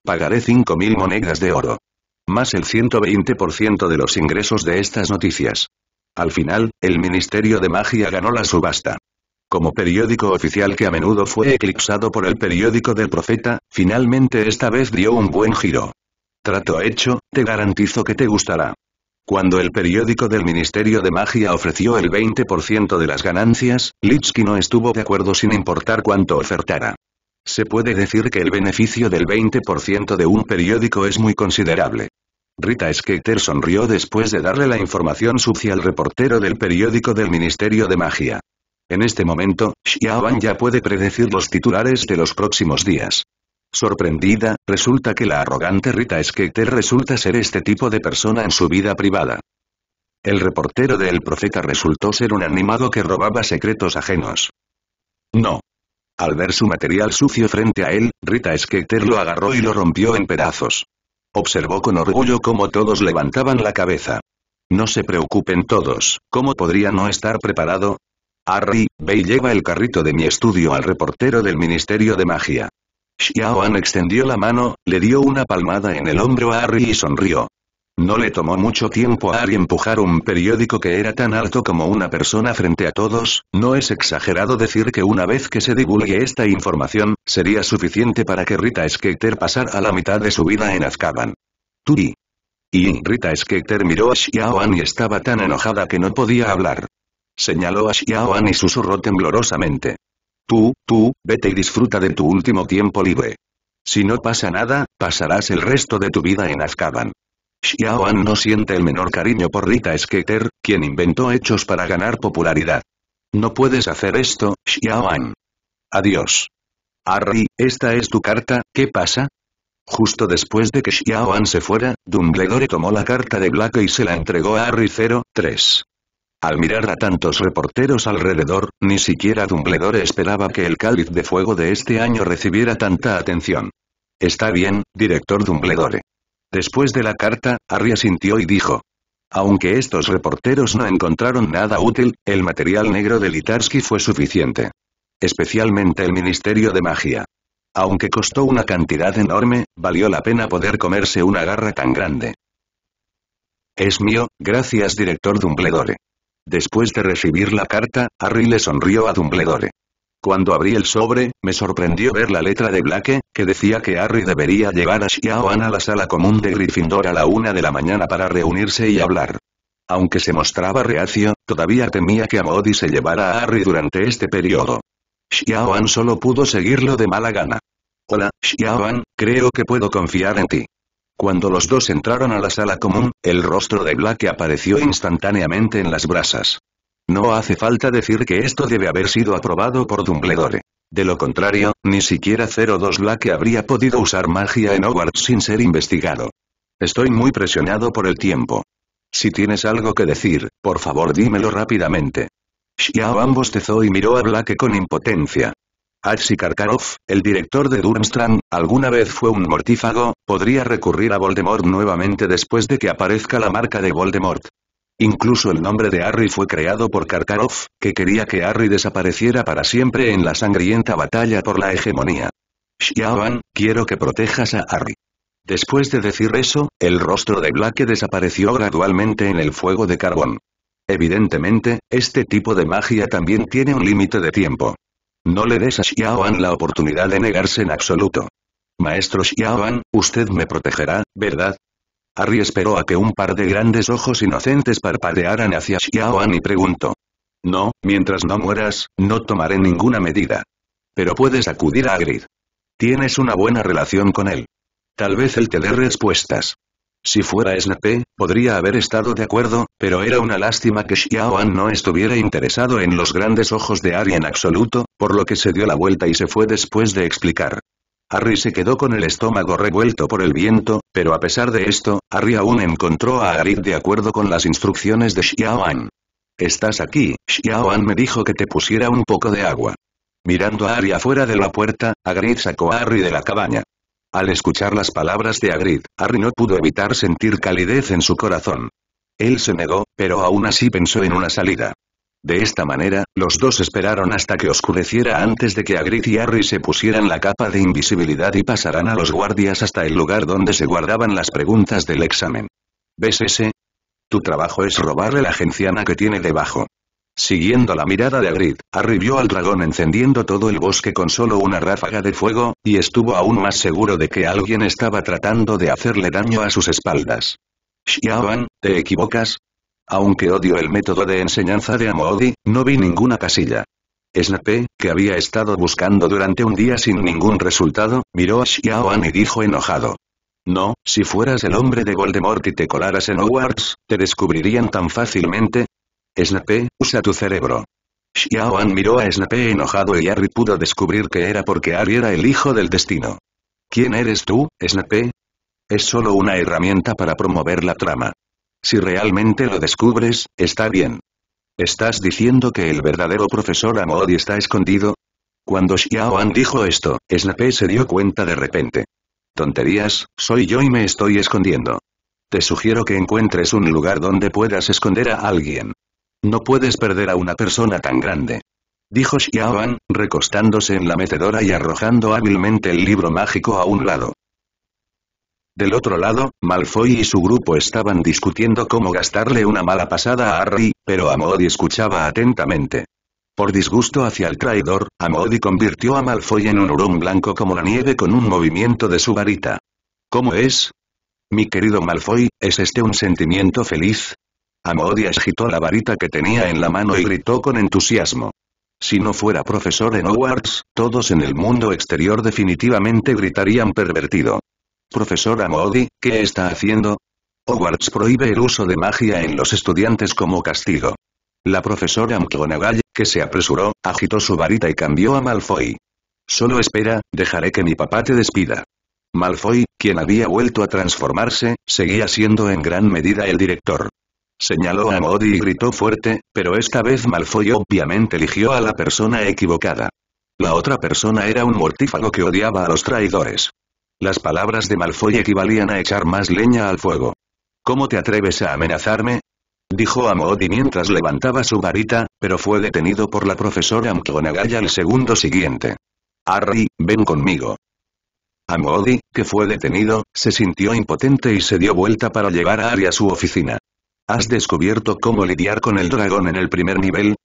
Pagaré 5.000 monedas de oro. Más el 120% de los ingresos de estas noticias. Al final, el Ministerio de Magia ganó la subasta. Como periódico oficial que a menudo fue eclipsado por el periódico del profeta, finalmente esta vez dio un buen giro. Trato hecho, te garantizo que te gustará. Cuando el periódico del Ministerio de Magia ofreció el 20% de las ganancias, Litsky no estuvo de acuerdo sin importar cuánto ofertara. Se puede decir que el beneficio del 20% de un periódico es muy considerable. Rita Skeeter sonrió después de darle la información sucia al reportero del periódico del Ministerio de Magia. En este momento, Xiaoban ya puede predecir los titulares de los próximos días. Sorprendida, resulta que la arrogante Rita Skeeter resulta ser este tipo de persona en su vida privada. El reportero de El Profeta resultó ser un animado que robaba secretos ajenos. No. Al ver su material sucio frente a él, Rita Skeeter lo agarró y lo rompió en pedazos. Observó con orgullo cómo todos levantaban la cabeza. No se preocupen todos, ¿cómo podría no estar preparado? Harry, ve y lleva el carrito de mi estudio al reportero del Ministerio de Magia. Xiaoan extendió la mano, le dio una palmada en el hombro a Harry y sonrió. No le tomó mucho tiempo a Harry empujar un periódico que era tan alto como una persona frente a todos, no es exagerado decir que una vez que se divulgue esta información, sería suficiente para que Rita Skeeter pasara a la mitad de su vida en Azkaban. Turi. Y Rita Skeeter miró a Xiaoan y estaba tan enojada que no podía hablar. Señaló a Xiaoan y susurró temblorosamente. Tú, tú, vete y disfruta de tu último tiempo libre. Si no pasa nada, pasarás el resto de tu vida en Azkaban. Xiaoan no siente el menor cariño por Rita Skeeter, quien inventó hechos para ganar popularidad. No puedes hacer esto, Xiaoan. Adiós. Harry, esta es tu carta, ¿qué pasa? Justo después de que Xiaoan se fuera, Dumbledore tomó la carta de Black y se la entregó a Harry 03. Al mirar a tantos reporteros alrededor, ni siquiera Dumbledore esperaba que el cáliz de fuego de este año recibiera tanta atención. Está bien, director Dumbledore. Después de la carta, Harry sintió y dijo. Aunque estos reporteros no encontraron nada útil, el material negro de Litarsky fue suficiente. Especialmente el Ministerio de Magia. Aunque costó una cantidad enorme, valió la pena poder comerse una garra tan grande. Es mío, gracias director Dumbledore. Después de recibir la carta, Harry le sonrió a Dumbledore. Cuando abrí el sobre, me sorprendió ver la letra de Black, que decía que Harry debería llevar a Xiaoan a la sala común de Gryffindor a la una de la mañana para reunirse y hablar. Aunque se mostraba reacio, todavía temía que Amodi se llevara a Harry durante este periodo. Xiaoan solo pudo seguirlo de mala gana. Hola, Xiaoan, creo que puedo confiar en ti. Cuando los dos entraron a la sala común, el rostro de Black apareció instantáneamente en las brasas. No hace falta decir que esto debe haber sido aprobado por Dumbledore. De lo contrario, ni siquiera 02 Black habría podido usar magia en Hogwarts sin ser investigado. Estoy muy presionado por el tiempo. Si tienes algo que decir, por favor dímelo rápidamente. ambos tezó y miró a Black con impotencia. H. Karkarov, el director de Durmstrang, alguna vez fue un mortífago, podría recurrir a Voldemort nuevamente después de que aparezca la marca de Voldemort. Incluso el nombre de Harry fue creado por Karkaroff, que quería que Harry desapareciera para siempre en la sangrienta batalla por la hegemonía. Xiaoan, quiero que protejas a Harry. Después de decir eso, el rostro de Black desapareció gradualmente en el fuego de carbón. Evidentemente, este tipo de magia también tiene un límite de tiempo. No le des a Xiaoan la oportunidad de negarse en absoluto. Maestro Xiaoan, usted me protegerá, ¿verdad? Harry esperó a que un par de grandes ojos inocentes parpadearan hacia Xiaoan y preguntó. No, mientras no mueras, no tomaré ninguna medida. Pero puedes acudir a Agrid. Tienes una buena relación con él. Tal vez él te dé respuestas. Si fuera Snape, podría haber estado de acuerdo, pero era una lástima que Xiaoan no estuviera interesado en los grandes ojos de Ari en absoluto, por lo que se dio la vuelta y se fue después de explicar. Harry se quedó con el estómago revuelto por el viento, pero a pesar de esto, Harry aún encontró a Arid de acuerdo con las instrucciones de Xiaoan. «Estás aquí, Xiaoan me dijo que te pusiera un poco de agua». Mirando a Ari afuera de la puerta, Ari sacó a Harry de la cabaña. Al escuchar las palabras de Agrid, Harry no pudo evitar sentir calidez en su corazón. Él se negó, pero aún así pensó en una salida. De esta manera, los dos esperaron hasta que oscureciera antes de que Agrid y Harry se pusieran la capa de invisibilidad y pasaran a los guardias hasta el lugar donde se guardaban las preguntas del examen. ¿Ves ese? Tu trabajo es robarle la agenciana que tiene debajo. Siguiendo la mirada de Agrid, Harry al dragón encendiendo todo el bosque con solo una ráfaga de fuego, y estuvo aún más seguro de que alguien estaba tratando de hacerle daño a sus espaldas. Xiaoan, ¿te equivocas? Aunque odio el método de enseñanza de Amoodi, no vi ninguna casilla. Snape, que había estado buscando durante un día sin ningún resultado, miró a Xiaoan y dijo enojado. No, si fueras el hombre de Voldemort y te colaras en Hogwarts, te descubrirían tan fácilmente, Snape, usa tu cerebro. Xiaoan miró a Snape enojado y Harry pudo descubrir que era porque Harry era el hijo del destino. ¿Quién eres tú, Snape? Es solo una herramienta para promover la trama. Si realmente lo descubres, está bien. ¿Estás diciendo que el verdadero profesor Amodi está escondido? Cuando Xiaoan dijo esto, Snape se dio cuenta de repente. Tonterías, soy yo y me estoy escondiendo. Te sugiero que encuentres un lugar donde puedas esconder a alguien. No puedes perder a una persona tan grande. Dijo Xiaoan, recostándose en la metedora y arrojando hábilmente el libro mágico a un lado. Del otro lado, Malfoy y su grupo estaban discutiendo cómo gastarle una mala pasada a Harry, pero Amodi escuchaba atentamente. Por disgusto hacia el traidor, Amodi convirtió a Malfoy en un hurón blanco como la nieve con un movimiento de su varita. ¿Cómo es? Mi querido Malfoy, ¿es este un sentimiento feliz? Amodi agitó la varita que tenía en la mano y gritó con entusiasmo. Si no fuera profesor en Hogwarts, todos en el mundo exterior definitivamente gritarían pervertido. Profesor Amodi, ¿qué está haciendo? Hogwarts prohíbe el uso de magia en los estudiantes como castigo. La profesora McGonagall, que se apresuró, agitó su varita y cambió a Malfoy. Solo espera, dejaré que mi papá te despida. Malfoy, quien había vuelto a transformarse, seguía siendo en gran medida el director señaló a Modi y gritó fuerte, pero esta vez Malfoy obviamente eligió a la persona equivocada. La otra persona era un mortífago que odiaba a los traidores. Las palabras de Malfoy equivalían a echar más leña al fuego. ¿Cómo te atreves a amenazarme? Dijo a modi mientras levantaba su varita, pero fue detenido por la profesora McGonagall al segundo siguiente. Harry, ven conmigo. Amodi, que fue detenido, se sintió impotente y se dio vuelta para llevar a Harry a su oficina. ¿Has descubierto cómo lidiar con el dragón en el primer nivel?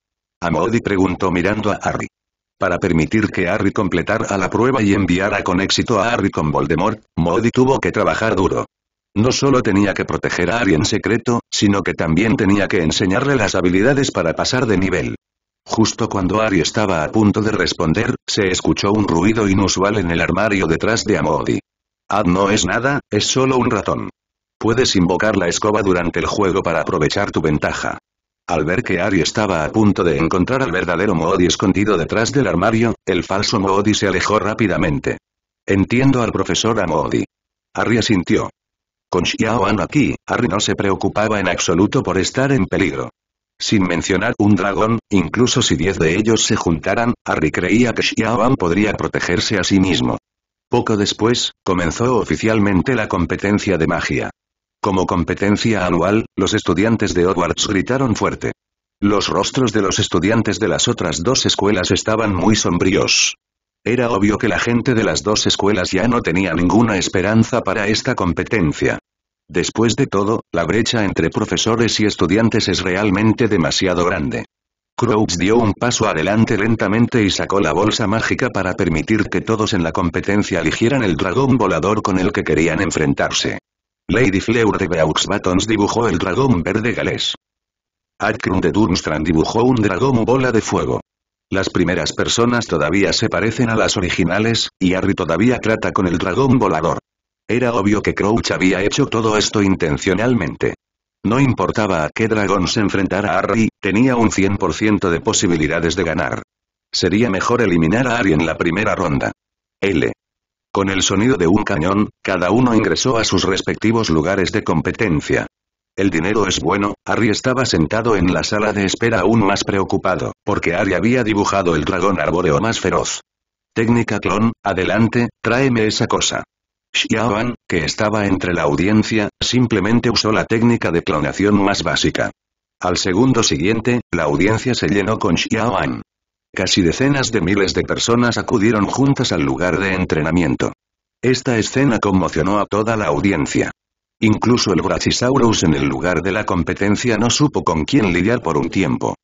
Amodi preguntó mirando a Harry. Para permitir que Harry completara la prueba y enviara con éxito a Harry con Voldemort, Modi tuvo que trabajar duro. No solo tenía que proteger a Harry en secreto, sino que también tenía que enseñarle las habilidades para pasar de nivel. Justo cuando Harry estaba a punto de responder, se escuchó un ruido inusual en el armario detrás de Amodi. Ah no es nada, es solo un ratón. Puedes invocar la escoba durante el juego para aprovechar tu ventaja. Al ver que Ari estaba a punto de encontrar al verdadero Moody escondido detrás del armario, el falso Moody se alejó rápidamente. Entiendo al profesor Moody. Ari asintió. Con Xiaoan aquí, Ari no se preocupaba en absoluto por estar en peligro. Sin mencionar un dragón, incluso si diez de ellos se juntaran, Harry creía que Xiaoan podría protegerse a sí mismo. Poco después, comenzó oficialmente la competencia de magia. Como competencia anual, los estudiantes de Hogwarts gritaron fuerte. Los rostros de los estudiantes de las otras dos escuelas estaban muy sombríos. Era obvio que la gente de las dos escuelas ya no tenía ninguna esperanza para esta competencia. Después de todo, la brecha entre profesores y estudiantes es realmente demasiado grande. Crouch dio un paso adelante lentamente y sacó la bolsa mágica para permitir que todos en la competencia eligieran el dragón volador con el que querían enfrentarse. Lady Fleur de Beaux dibujó el dragón verde galés. Adkrun de Durmstrand dibujó un dragón bola de fuego. Las primeras personas todavía se parecen a las originales, y Harry todavía trata con el dragón volador. Era obvio que Crouch había hecho todo esto intencionalmente. No importaba a qué dragón se enfrentara Harry, tenía un 100% de posibilidades de ganar. Sería mejor eliminar a Harry en la primera ronda. L. Con el sonido de un cañón, cada uno ingresó a sus respectivos lugares de competencia. El dinero es bueno, Harry estaba sentado en la sala de espera aún más preocupado, porque Harry había dibujado el dragón arbóreo más feroz. Técnica clon, adelante, tráeme esa cosa. Xiaoan, que estaba entre la audiencia, simplemente usó la técnica de clonación más básica. Al segundo siguiente, la audiencia se llenó con Xiaoan. Casi decenas de miles de personas acudieron juntas al lugar de entrenamiento. Esta escena conmocionó a toda la audiencia. Incluso el Brachiosaurus en el lugar de la competencia no supo con quién lidiar por un tiempo.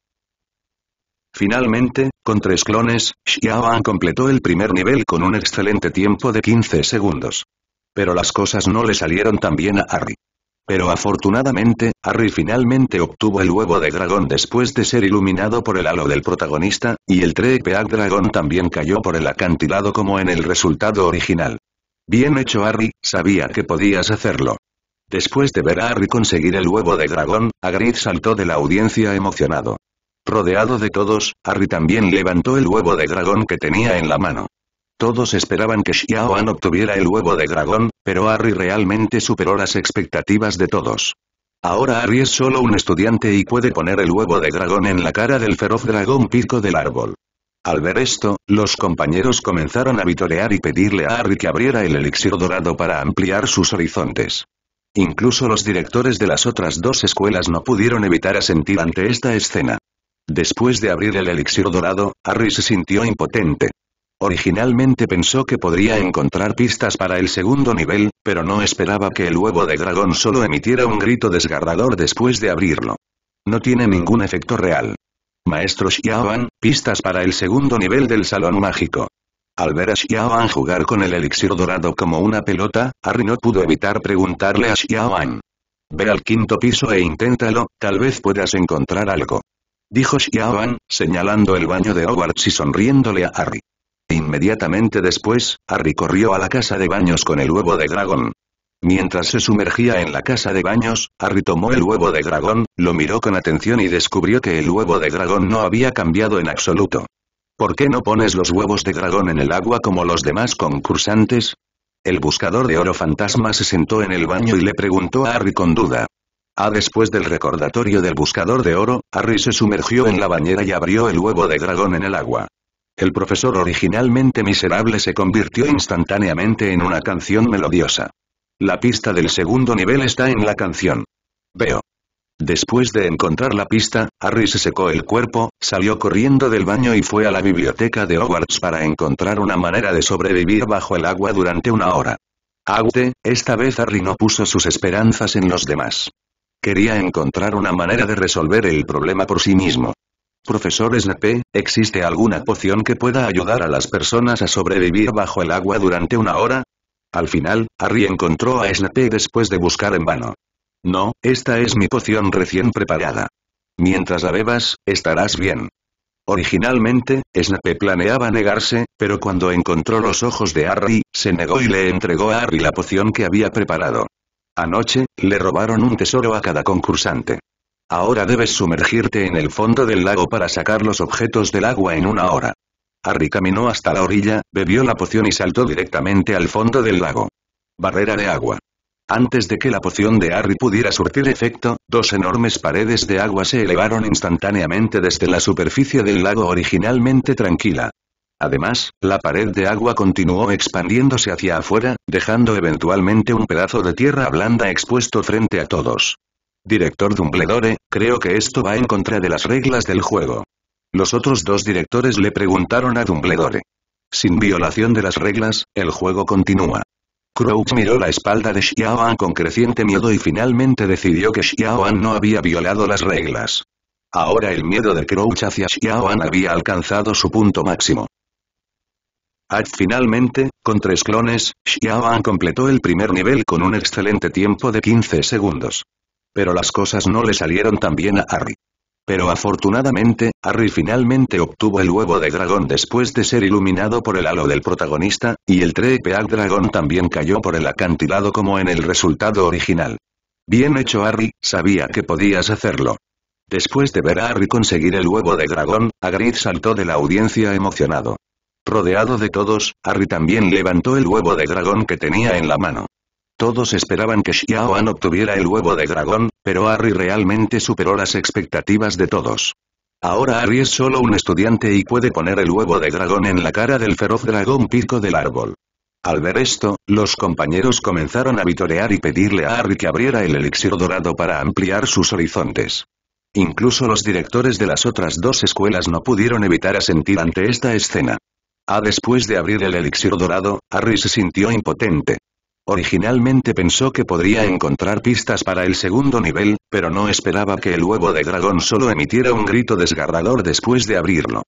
Finalmente, con tres clones, Xiaoan completó el primer nivel con un excelente tiempo de 15 segundos. Pero las cosas no le salieron tan bien a Harry. Pero afortunadamente, Harry finalmente obtuvo el huevo de dragón después de ser iluminado por el halo del protagonista, y el trepeak dragón también cayó por el acantilado como en el resultado original. Bien hecho Harry, sabía que podías hacerlo. Después de ver a Harry conseguir el huevo de dragón, Hagrid saltó de la audiencia emocionado. Rodeado de todos, Harry también levantó el huevo de dragón que tenía en la mano. Todos esperaban que Xiaoan obtuviera el huevo de dragón, pero Harry realmente superó las expectativas de todos. Ahora Harry es solo un estudiante y puede poner el huevo de dragón en la cara del feroz dragón pico del árbol. Al ver esto, los compañeros comenzaron a vitorear y pedirle a Harry que abriera el elixir dorado para ampliar sus horizontes. Incluso los directores de las otras dos escuelas no pudieron evitar asentir ante esta escena. Después de abrir el elixir dorado, Harry se sintió impotente. Originalmente pensó que podría encontrar pistas para el segundo nivel, pero no esperaba que el huevo de dragón solo emitiera un grito desgarrador después de abrirlo. No tiene ningún efecto real. Maestro Xiaoan, pistas para el segundo nivel del salón mágico. Al ver a Xiaoan jugar con el elixir dorado como una pelota, Harry no pudo evitar preguntarle a Xiaoan. Ve al quinto piso e inténtalo, tal vez puedas encontrar algo. Dijo Xiaoan, señalando el baño de Hogwarts y sonriéndole a Harry. Inmediatamente después, Harry corrió a la casa de baños con el huevo de dragón. Mientras se sumergía en la casa de baños, Harry tomó el huevo de dragón, lo miró con atención y descubrió que el huevo de dragón no había cambiado en absoluto. ¿Por qué no pones los huevos de dragón en el agua como los demás concursantes? El buscador de oro fantasma se sentó en el baño y le preguntó a Harry con duda. Ah, después del recordatorio del buscador de oro, Harry se sumergió en la bañera y abrió el huevo de dragón en el agua. El profesor originalmente miserable se convirtió instantáneamente en una canción melodiosa. La pista del segundo nivel está en la canción. Veo. Después de encontrar la pista, Harry se secó el cuerpo, salió corriendo del baño y fue a la biblioteca de Hogwarts para encontrar una manera de sobrevivir bajo el agua durante una hora. Aute, esta vez Harry no puso sus esperanzas en los demás. Quería encontrar una manera de resolver el problema por sí mismo. Profesor Snape, ¿existe alguna poción que pueda ayudar a las personas a sobrevivir bajo el agua durante una hora? Al final, Harry encontró a Snape después de buscar en vano. No, esta es mi poción recién preparada. Mientras la bebas, estarás bien. Originalmente, Snape planeaba negarse, pero cuando encontró los ojos de Harry, se negó y le entregó a Harry la poción que había preparado. Anoche, le robaron un tesoro a cada concursante. Ahora debes sumergirte en el fondo del lago para sacar los objetos del agua en una hora. Harry caminó hasta la orilla, bebió la poción y saltó directamente al fondo del lago. Barrera de agua. Antes de que la poción de Harry pudiera surtir efecto, dos enormes paredes de agua se elevaron instantáneamente desde la superficie del lago originalmente tranquila. Además, la pared de agua continuó expandiéndose hacia afuera, dejando eventualmente un pedazo de tierra blanda expuesto frente a todos. Director Dumbledore, creo que esto va en contra de las reglas del juego. Los otros dos directores le preguntaron a Dumbledore. Sin violación de las reglas, el juego continúa. Crouch miró la espalda de Xiaoan con creciente miedo y finalmente decidió que Xiaoan no había violado las reglas. Ahora el miedo de Crouch hacia Xiaoan había alcanzado su punto máximo. finalmente, con tres clones, Xiaoan completó el primer nivel con un excelente tiempo de 15 segundos pero las cosas no le salieron tan bien a Harry. Pero afortunadamente, Harry finalmente obtuvo el huevo de dragón después de ser iluminado por el halo del protagonista, y el al dragón también cayó por el acantilado como en el resultado original. Bien hecho Harry, sabía que podías hacerlo. Después de ver a Harry conseguir el huevo de dragón, Hagrid saltó de la audiencia emocionado. Rodeado de todos, Harry también levantó el huevo de dragón que tenía en la mano. Todos esperaban que Xiao An obtuviera el huevo de dragón, pero Harry realmente superó las expectativas de todos. Ahora Harry es solo un estudiante y puede poner el huevo de dragón en la cara del feroz dragón pico del árbol. Al ver esto, los compañeros comenzaron a vitorear y pedirle a Harry que abriera el elixir dorado para ampliar sus horizontes. Incluso los directores de las otras dos escuelas no pudieron evitar asentir ante esta escena. A ah, después de abrir el elixir dorado, Harry se sintió impotente. Originalmente pensó que podría encontrar pistas para el segundo nivel, pero no esperaba que el huevo de dragón solo emitiera un grito desgarrador después de abrirlo.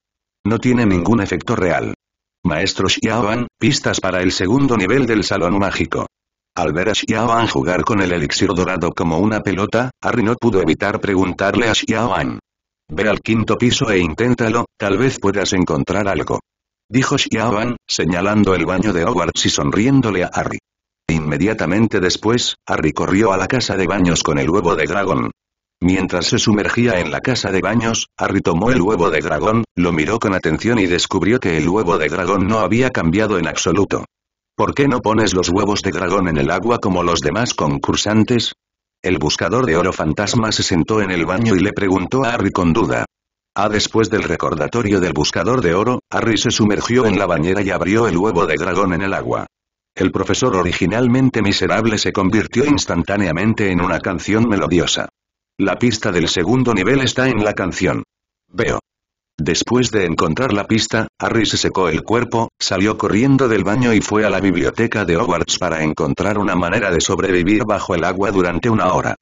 No tiene ningún efecto real. Maestro Xiaoan, pistas para el segundo nivel del Salón Mágico. Al ver a Xiaoan jugar con el elixir dorado como una pelota, Harry no pudo evitar preguntarle a Xiaoan. Ve al quinto piso e inténtalo, tal vez puedas encontrar algo. Dijo Xiaoan, señalando el baño de Hogwarts y sonriéndole a Harry. Inmediatamente después, Harry corrió a la casa de baños con el huevo de dragón. Mientras se sumergía en la casa de baños, Harry tomó el huevo de dragón, lo miró con atención y descubrió que el huevo de dragón no había cambiado en absoluto. ¿Por qué no pones los huevos de dragón en el agua como los demás concursantes? El buscador de oro fantasma se sentó en el baño y le preguntó a Harry con duda. a ah, después del recordatorio del buscador de oro, Harry se sumergió en la bañera y abrió el huevo de dragón en el agua. El profesor originalmente miserable se convirtió instantáneamente en una canción melodiosa. La pista del segundo nivel está en la canción. Veo. Después de encontrar la pista, Harry se secó el cuerpo, salió corriendo del baño y fue a la biblioteca de Hogwarts para encontrar una manera de sobrevivir bajo el agua durante una hora.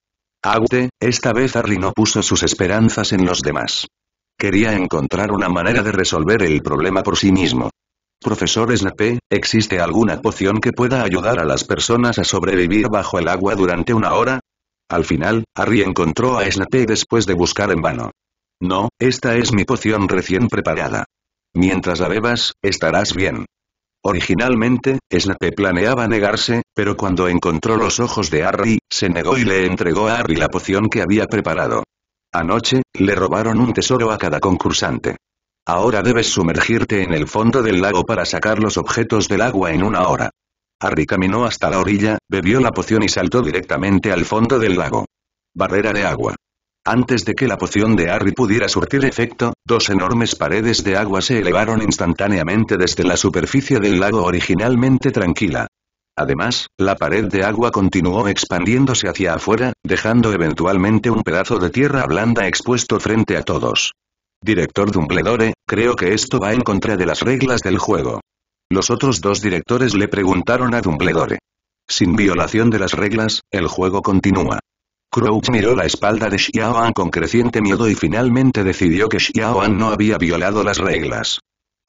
Aute, esta vez Harry no puso sus esperanzas en los demás. Quería encontrar una manera de resolver el problema por sí mismo. Profesor Snape, ¿existe alguna poción que pueda ayudar a las personas a sobrevivir bajo el agua durante una hora? Al final, Harry encontró a Snape después de buscar en vano. No, esta es mi poción recién preparada. Mientras la bebas, estarás bien. Originalmente, Snape planeaba negarse, pero cuando encontró los ojos de Harry, se negó y le entregó a Harry la poción que había preparado. Anoche, le robaron un tesoro a cada concursante. Ahora debes sumergirte en el fondo del lago para sacar los objetos del agua en una hora. Harry caminó hasta la orilla, bebió la poción y saltó directamente al fondo del lago. Barrera de agua. Antes de que la poción de Harry pudiera surtir efecto, dos enormes paredes de agua se elevaron instantáneamente desde la superficie del lago originalmente tranquila. Además, la pared de agua continuó expandiéndose hacia afuera, dejando eventualmente un pedazo de tierra blanda expuesto frente a todos. Director Dumbledore, creo que esto va en contra de las reglas del juego. Los otros dos directores le preguntaron a Dumbledore. Sin violación de las reglas, el juego continúa. Crouch miró la espalda de Xiaoan con creciente miedo y finalmente decidió que Xiaoan no había violado las reglas.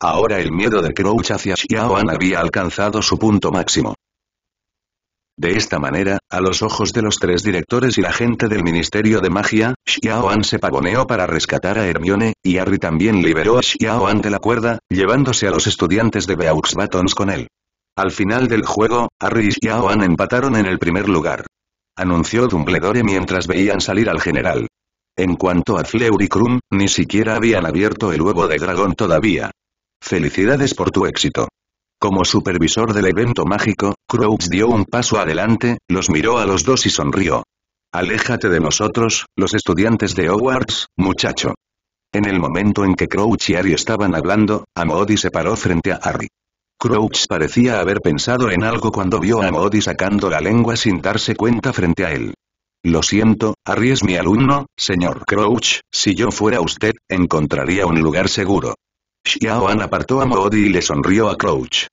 Ahora el miedo de Crouch hacia Xiaoan había alcanzado su punto máximo. De esta manera, a los ojos de los tres directores y la gente del Ministerio de Magia, Xiaoan se pavoneó para rescatar a Hermione, y Harry también liberó a Xiaoan de la cuerda, llevándose a los estudiantes de Beaux con él. Al final del juego, Harry y Xiaoan empataron en el primer lugar. Anunció Dumbledore mientras veían salir al general. En cuanto a Fleuricrum, ni siquiera habían abierto el huevo de dragón todavía. Felicidades por tu éxito. Como supervisor del evento mágico, Crouch dio un paso adelante, los miró a los dos y sonrió. Aléjate de nosotros, los estudiantes de Hogwarts, muchacho. En el momento en que Crouch y Harry estaban hablando, Moody se paró frente a Harry. Crouch parecía haber pensado en algo cuando vio a Moody sacando la lengua sin darse cuenta frente a él. Lo siento, Harry es mi alumno, señor Crouch, si yo fuera usted, encontraría un lugar seguro. Xiaoan apartó a Moody y le sonrió a Crouch.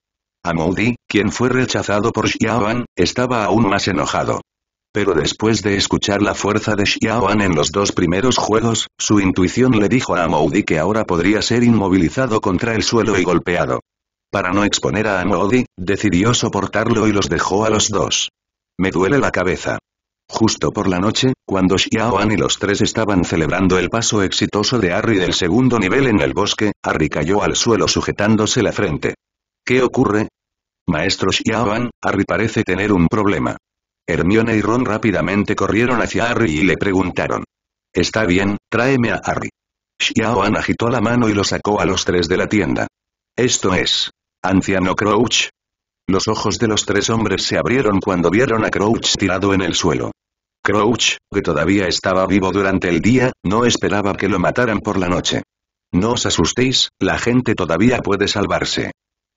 Amoudi, quien fue rechazado por Xiaoan, estaba aún más enojado. Pero después de escuchar la fuerza de Xiaoan en los dos primeros juegos, su intuición le dijo a Amoudi que ahora podría ser inmovilizado contra el suelo y golpeado. Para no exponer a Amoudi, decidió soportarlo y los dejó a los dos. Me duele la cabeza. Justo por la noche, cuando Xiaoan y los tres estaban celebrando el paso exitoso de Harry del segundo nivel en el bosque, Harry cayó al suelo sujetándose la frente. ¿Qué ocurre? Maestro Xiaoan, Harry parece tener un problema. Hermione y Ron rápidamente corrieron hacia Harry y le preguntaron. Está bien, tráeme a Harry. Xiaoan agitó la mano y lo sacó a los tres de la tienda. Esto es. Anciano Crouch. Los ojos de los tres hombres se abrieron cuando vieron a Crouch tirado en el suelo. Crouch, que todavía estaba vivo durante el día, no esperaba que lo mataran por la noche. No os asustéis, la gente todavía puede salvarse.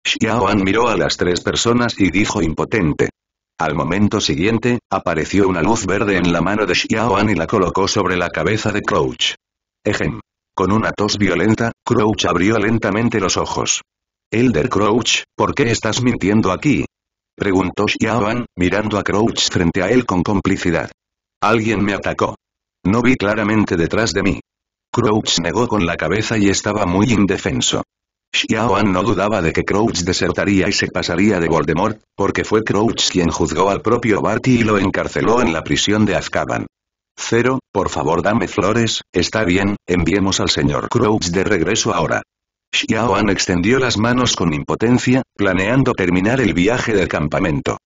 Xiaoan miró a las tres personas y dijo impotente. Al momento siguiente, apareció una luz verde en la mano de Xiaoan y la colocó sobre la cabeza de Crouch. Ejem. Con una tos violenta, Crouch abrió lentamente los ojos. Elder Crouch, ¿por qué estás mintiendo aquí? Preguntó Xiaoan, mirando a Crouch frente a él con complicidad. Alguien me atacó. No vi claramente detrás de mí. Crouch negó con la cabeza y estaba muy indefenso. Xiaoan no dudaba de que Crouch desertaría y se pasaría de Voldemort, porque fue Crouch quien juzgó al propio Barty y lo encarceló en la prisión de Azkaban. Cero, por favor dame flores, está bien, enviemos al señor Crouch de regreso ahora. Xiaoan extendió las manos con impotencia, planeando terminar el viaje del campamento.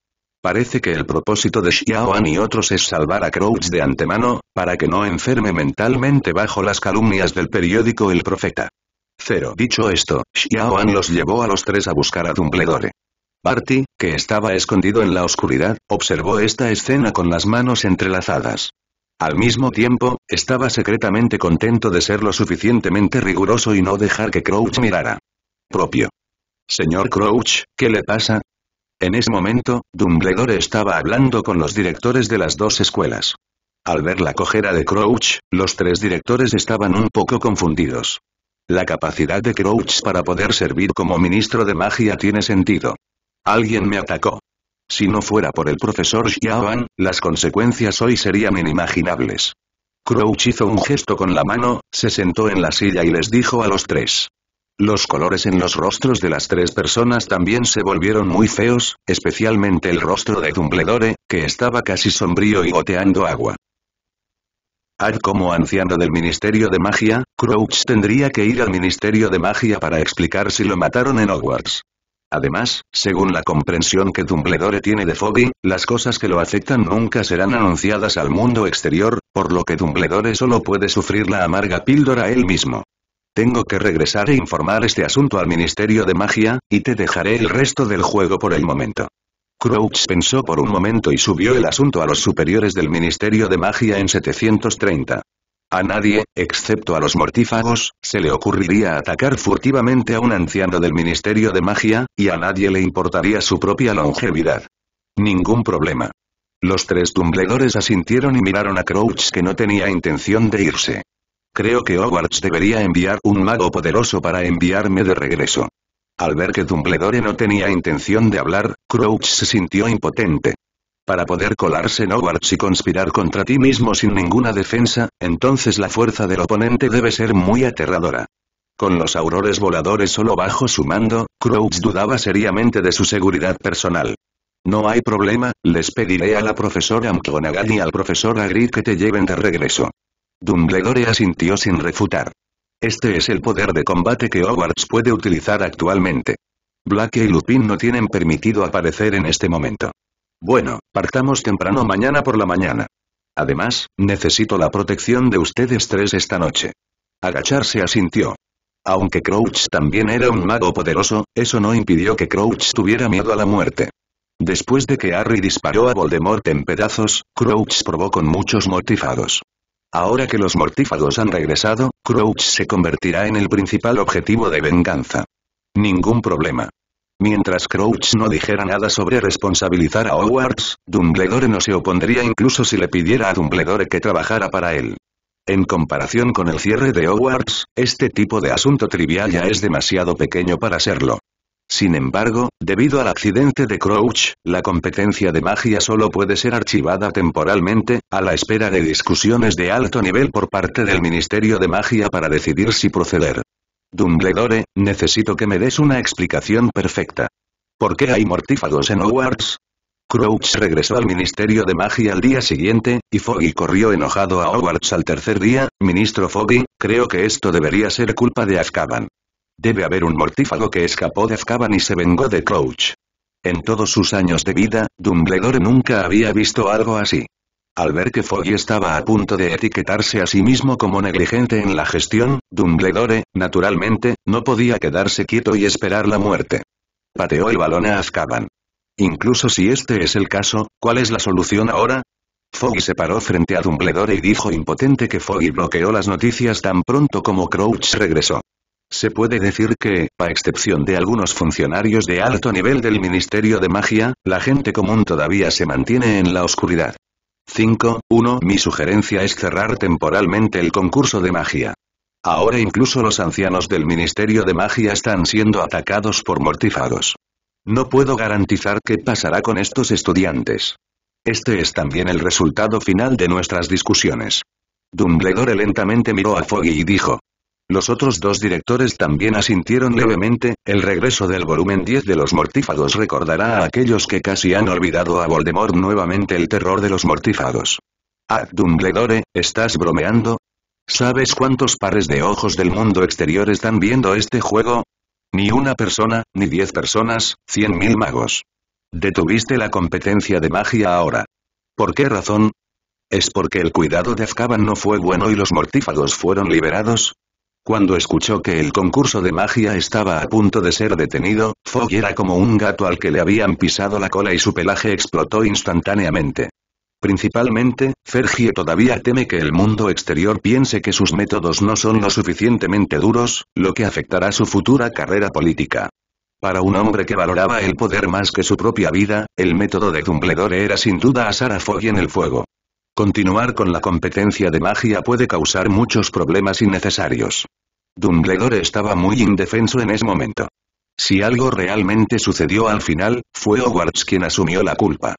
Parece que el propósito de Xiaoan y otros es salvar a Crouch de antemano, para que no enferme mentalmente bajo las calumnias del periódico El Profeta. Cero. Dicho esto, Xiaoan los llevó a los tres a buscar a Dumbledore. Barty, que estaba escondido en la oscuridad, observó esta escena con las manos entrelazadas. Al mismo tiempo, estaba secretamente contento de ser lo suficientemente riguroso y no dejar que Crouch mirara. Propio. Señor Crouch, ¿qué le pasa? En ese momento, Dumbledore estaba hablando con los directores de las dos escuelas. Al ver la cojera de Crouch, los tres directores estaban un poco confundidos. La capacidad de Crouch para poder servir como ministro de magia tiene sentido. Alguien me atacó. Si no fuera por el profesor Xiaoan, las consecuencias hoy serían inimaginables. Crouch hizo un gesto con la mano, se sentó en la silla y les dijo a los tres. Los colores en los rostros de las tres personas también se volvieron muy feos, especialmente el rostro de Dumbledore, que estaba casi sombrío y goteando agua. Al como anciano del Ministerio de Magia, Crouch tendría que ir al Ministerio de Magia para explicar si lo mataron en Hogwarts. Además, según la comprensión que Dumbledore tiene de Foggy, las cosas que lo afectan nunca serán anunciadas al mundo exterior, por lo que Dumbledore solo puede sufrir la amarga píldora él mismo. Tengo que regresar e informar este asunto al Ministerio de Magia, y te dejaré el resto del juego por el momento. Crouch pensó por un momento y subió el asunto a los superiores del Ministerio de Magia en 730. A nadie, excepto a los mortífagos, se le ocurriría atacar furtivamente a un anciano del Ministerio de Magia, y a nadie le importaría su propia longevidad. Ningún problema. Los tres tumbledores asintieron y miraron a Crouch que no tenía intención de irse. Creo que Hogwarts debería enviar un mago poderoso para enviarme de regreso. Al ver que Dumbledore no tenía intención de hablar, Crouch se sintió impotente. Para poder colarse en Hogwarts y conspirar contra ti mismo sin ninguna defensa, entonces la fuerza del oponente debe ser muy aterradora. Con los aurores voladores solo bajo su mando, Crouch dudaba seriamente de su seguridad personal. No hay problema, les pediré a la profesora McGonagall y al profesor Agri que te lleven de regreso. Dumbledore asintió sin refutar. Este es el poder de combate que Hogwarts puede utilizar actualmente. Black y Lupin no tienen permitido aparecer en este momento. Bueno, partamos temprano mañana por la mañana. Además, necesito la protección de ustedes tres esta noche. Agacharse asintió. Aunque Crouch también era un mago poderoso, eso no impidió que Crouch tuviera miedo a la muerte. Después de que Harry disparó a Voldemort en pedazos, Crouch probó con muchos motivados. Ahora que los mortífagos han regresado, Crouch se convertirá en el principal objetivo de venganza. Ningún problema. Mientras Crouch no dijera nada sobre responsabilizar a Hogwarts, Dumbledore no se opondría incluso si le pidiera a Dumbledore que trabajara para él. En comparación con el cierre de Hogwarts, este tipo de asunto trivial ya es demasiado pequeño para serlo. Sin embargo, debido al accidente de Crouch, la competencia de magia solo puede ser archivada temporalmente, a la espera de discusiones de alto nivel por parte del Ministerio de Magia para decidir si proceder. Dumbledore, necesito que me des una explicación perfecta. ¿Por qué hay mortífagos en Hogwarts? Crouch regresó al Ministerio de Magia al día siguiente, y Foggy corrió enojado a Hogwarts al tercer día, Ministro Foggy, creo que esto debería ser culpa de Azkaban. Debe haber un mortífago que escapó de Azkaban y se vengó de Crouch. En todos sus años de vida, Dumbledore nunca había visto algo así. Al ver que Foggy estaba a punto de etiquetarse a sí mismo como negligente en la gestión, Dumbledore, naturalmente, no podía quedarse quieto y esperar la muerte. Pateó el balón a Azkaban. Incluso si este es el caso, ¿cuál es la solución ahora? Foggy se paró frente a Dumbledore y dijo impotente que Foggy bloqueó las noticias tan pronto como Crouch regresó. Se puede decir que, a excepción de algunos funcionarios de alto nivel del Ministerio de Magia, la gente común todavía se mantiene en la oscuridad. 5.1. Mi sugerencia es cerrar temporalmente el concurso de magia. Ahora incluso los ancianos del Ministerio de Magia están siendo atacados por mortífagos. No puedo garantizar qué pasará con estos estudiantes. Este es también el resultado final de nuestras discusiones. Dumbledore lentamente miró a Foggy y dijo, los otros dos directores también asintieron levemente, el regreso del volumen 10 de los mortífagos recordará a aquellos que casi han olvidado a Voldemort nuevamente el terror de los mortífagos. Ah, Dumbledore, ¿estás bromeando? ¿Sabes cuántos pares de ojos del mundo exterior están viendo este juego? Ni una persona, ni diez personas, cien mil magos. Detuviste la competencia de magia ahora. ¿Por qué razón? ¿Es porque el cuidado de Azkaban no fue bueno y los mortífagos fueron liberados? Cuando escuchó que el concurso de magia estaba a punto de ser detenido, Fogg era como un gato al que le habían pisado la cola y su pelaje explotó instantáneamente. Principalmente, Fergie todavía teme que el mundo exterior piense que sus métodos no son lo suficientemente duros, lo que afectará su futura carrera política. Para un hombre que valoraba el poder más que su propia vida, el método de Dumbledore era sin duda asar a Fogg en el fuego. Continuar con la competencia de magia puede causar muchos problemas innecesarios. Dumbledore estaba muy indefenso en ese momento. Si algo realmente sucedió al final, fue Hogwarts quien asumió la culpa.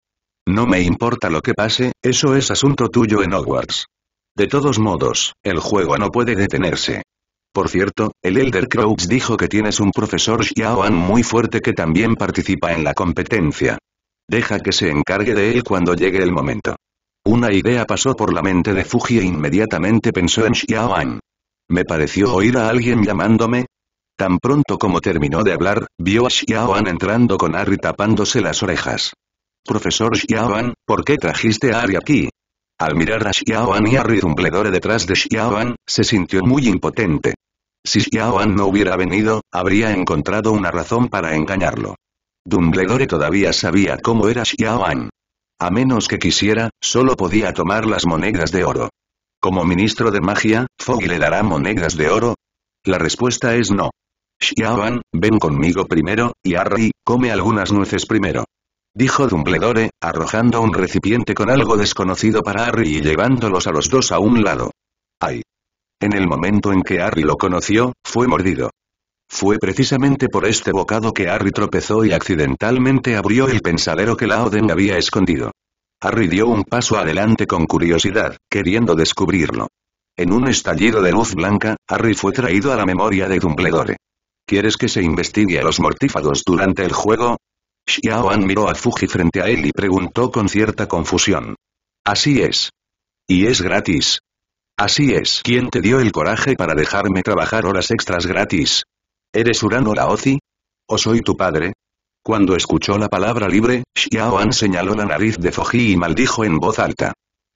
No me importa lo que pase, eso es asunto tuyo en Hogwarts. De todos modos, el juego no puede detenerse. Por cierto, el Elder Crouch dijo que tienes un profesor Xiaoan muy fuerte que también participa en la competencia. Deja que se encargue de él cuando llegue el momento. Una idea pasó por la mente de Fuji e inmediatamente pensó en Xiaoan. Me pareció oír a alguien llamándome. Tan pronto como terminó de hablar, vio a Xiaoan entrando con Ari tapándose las orejas. Profesor Xiaoan, ¿por qué trajiste a Ari aquí? Al mirar a Xiaoan y a Dumbledore detrás de Xiaoan, se sintió muy impotente. Si Xiaoan no hubiera venido, habría encontrado una razón para engañarlo. Dumbledore todavía sabía cómo era Xiaoan a menos que quisiera, solo podía tomar las monedas de oro. Como ministro de magia, Foggy le dará monedas de oro. La respuesta es no. Xiaoan, ven conmigo primero, y Harry, come algunas nueces primero. Dijo Dumbledore, arrojando un recipiente con algo desconocido para Harry y llevándolos a los dos a un lado. ¡Ay! En el momento en que Harry lo conoció, fue mordido. Fue precisamente por este bocado que Harry tropezó y accidentalmente abrió el pensadero que Laoden había escondido. Harry dio un paso adelante con curiosidad, queriendo descubrirlo. En un estallido de luz blanca, Harry fue traído a la memoria de Dumbledore. ¿Quieres que se investigue a los mortífagos durante el juego? Xiaoan miró a Fuji frente a él y preguntó con cierta confusión. Así es. Y es gratis. Así es. ¿Quién te dio el coraje para dejarme trabajar horas extras gratis? ¿Eres Urano Laozi? ¿O soy tu padre? Cuando escuchó la palabra libre, Xiaoan señaló la nariz de Foji y maldijo en voz alta.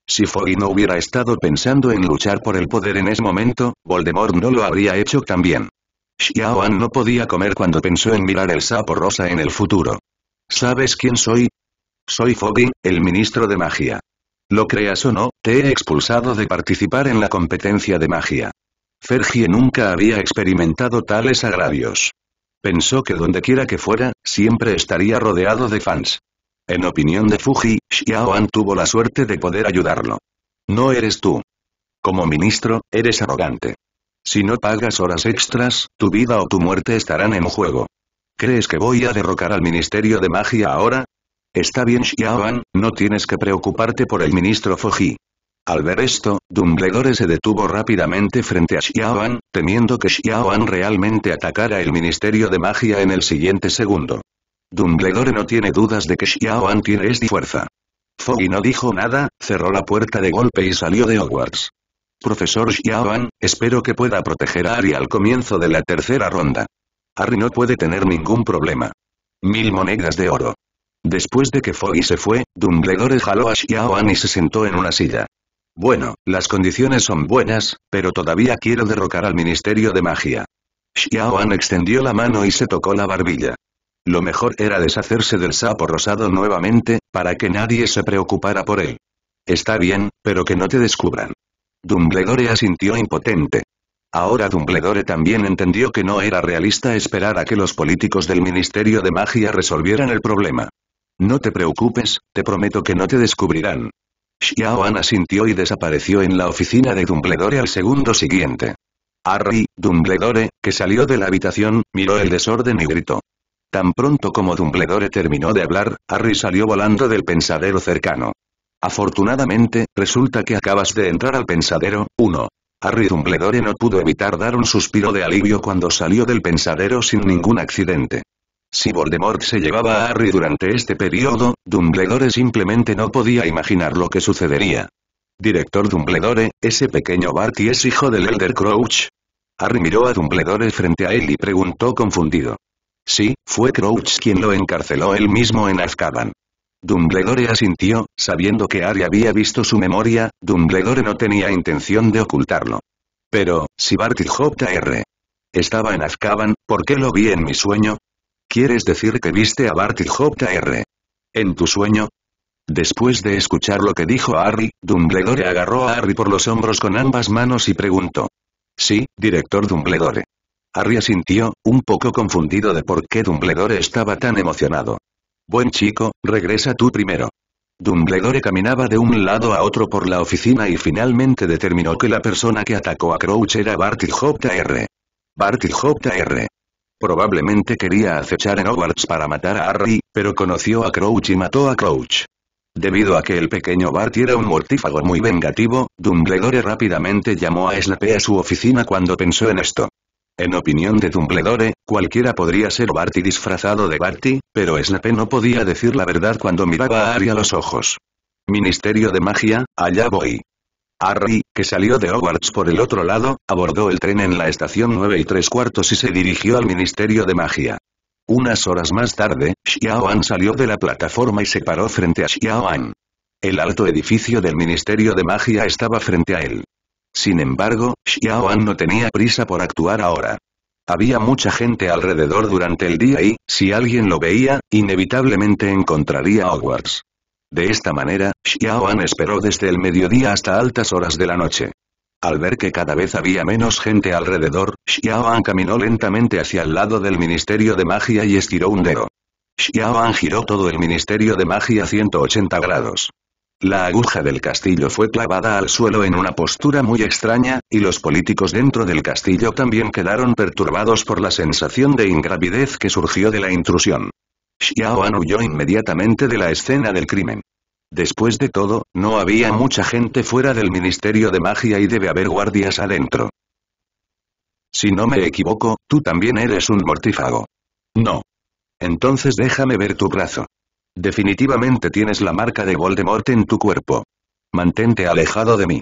Si Foji no hubiera estado pensando en luchar por el poder en ese momento, Voldemort no lo habría hecho también. Xiaoan no podía comer cuando pensó en mirar el sapo rosa en el futuro. ¿Sabes quién soy? Soy Fogi, el ministro de magia. Lo creas o no, te he expulsado de participar en la competencia de magia. Fergie nunca había experimentado tales agravios. Pensó que dondequiera que fuera, siempre estaría rodeado de fans. En opinión de Fuji, Xiaoan tuvo la suerte de poder ayudarlo. No eres tú. Como ministro, eres arrogante. Si no pagas horas extras, tu vida o tu muerte estarán en juego. ¿Crees que voy a derrocar al Ministerio de Magia ahora? Está bien Xiaoan, no tienes que preocuparte por el ministro Fuji. Al ver esto, Dumbledore se detuvo rápidamente frente a Xiaoan, temiendo que Xiaoan realmente atacara el Ministerio de Magia en el siguiente segundo. Dumbledore no tiene dudas de que Xiaoan tiene esta fuerza. Foggy no dijo nada, cerró la puerta de golpe y salió de Hogwarts. Profesor Xiaoan, espero que pueda proteger a Ari al comienzo de la tercera ronda. Ari no puede tener ningún problema. Mil monedas de oro. Después de que Foggy se fue, Dumbledore jaló a Xiaoan y se sentó en una silla. Bueno, las condiciones son buenas, pero todavía quiero derrocar al Ministerio de Magia. Xiaoan extendió la mano y se tocó la barbilla. Lo mejor era deshacerse del sapo rosado nuevamente, para que nadie se preocupara por él. Está bien, pero que no te descubran. Dumbledore asintió impotente. Ahora Dumbledore también entendió que no era realista esperar a que los políticos del Ministerio de Magia resolvieran el problema. No te preocupes, te prometo que no te descubrirán. Xiaoan asintió y desapareció en la oficina de Dumbledore al segundo siguiente. Harry, Dumbledore, que salió de la habitación, miró el desorden y gritó. Tan pronto como Dumbledore terminó de hablar, Harry salió volando del pensadero cercano. Afortunadamente, resulta que acabas de entrar al pensadero, 1. Harry Dumbledore no pudo evitar dar un suspiro de alivio cuando salió del pensadero sin ningún accidente. Si Voldemort se llevaba a Harry durante este periodo, Dumbledore simplemente no podía imaginar lo que sucedería. Director Dumbledore, ese pequeño Barty es hijo del Elder Crouch. Harry miró a Dumbledore frente a él y preguntó confundido. Sí, fue Crouch quien lo encarceló él mismo en Azkaban. Dumbledore asintió, sabiendo que Harry había visto su memoria, Dumbledore no tenía intención de ocultarlo. Pero, si Barty J.R. estaba en Azkaban, ¿por qué lo vi en mi sueño? ¿Quieres decir que viste a Barty J.R. en tu sueño? Después de escuchar lo que dijo Harry, Dumbledore agarró a Harry por los hombros con ambas manos y preguntó. Sí, director Dumbledore. Harry asintió, un poco confundido de por qué Dumbledore estaba tan emocionado. Buen chico, regresa tú primero. Dumbledore caminaba de un lado a otro por la oficina y finalmente determinó que la persona que atacó a Crouch era Barty J.R. Barty J.R. Probablemente quería acechar en Hogwarts para matar a Harry, pero conoció a Crouch y mató a Crouch. Debido a que el pequeño Bart era un mortífago muy vengativo, Dumbledore rápidamente llamó a Snape a su oficina cuando pensó en esto. En opinión de Dumbledore, cualquiera podría ser Barty disfrazado de Barty, pero Snape no podía decir la verdad cuando miraba a Harry a los ojos. Ministerio de Magia, allá voy. Harry, que salió de Hogwarts por el otro lado, abordó el tren en la estación 9 y 3 cuartos y se dirigió al Ministerio de Magia. Unas horas más tarde, Xiaoan salió de la plataforma y se paró frente a Xiaoan. El alto edificio del Ministerio de Magia estaba frente a él. Sin embargo, Xiaoan no tenía prisa por actuar ahora. Había mucha gente alrededor durante el día y, si alguien lo veía, inevitablemente encontraría a Hogwarts. De esta manera, Xiaoan esperó desde el mediodía hasta altas horas de la noche. Al ver que cada vez había menos gente alrededor, An caminó lentamente hacia el lado del Ministerio de Magia y estiró un dedo. Xiaoan giró todo el Ministerio de Magia 180 grados. La aguja del castillo fue clavada al suelo en una postura muy extraña, y los políticos dentro del castillo también quedaron perturbados por la sensación de ingravidez que surgió de la intrusión. Xiaoan huyó inmediatamente de la escena del crimen. Después de todo, no había mucha gente fuera del Ministerio de Magia y debe haber guardias adentro. Si no me equivoco, tú también eres un mortífago. No. Entonces déjame ver tu brazo. Definitivamente tienes la marca de Voldemort en tu cuerpo. Mantente alejado de mí.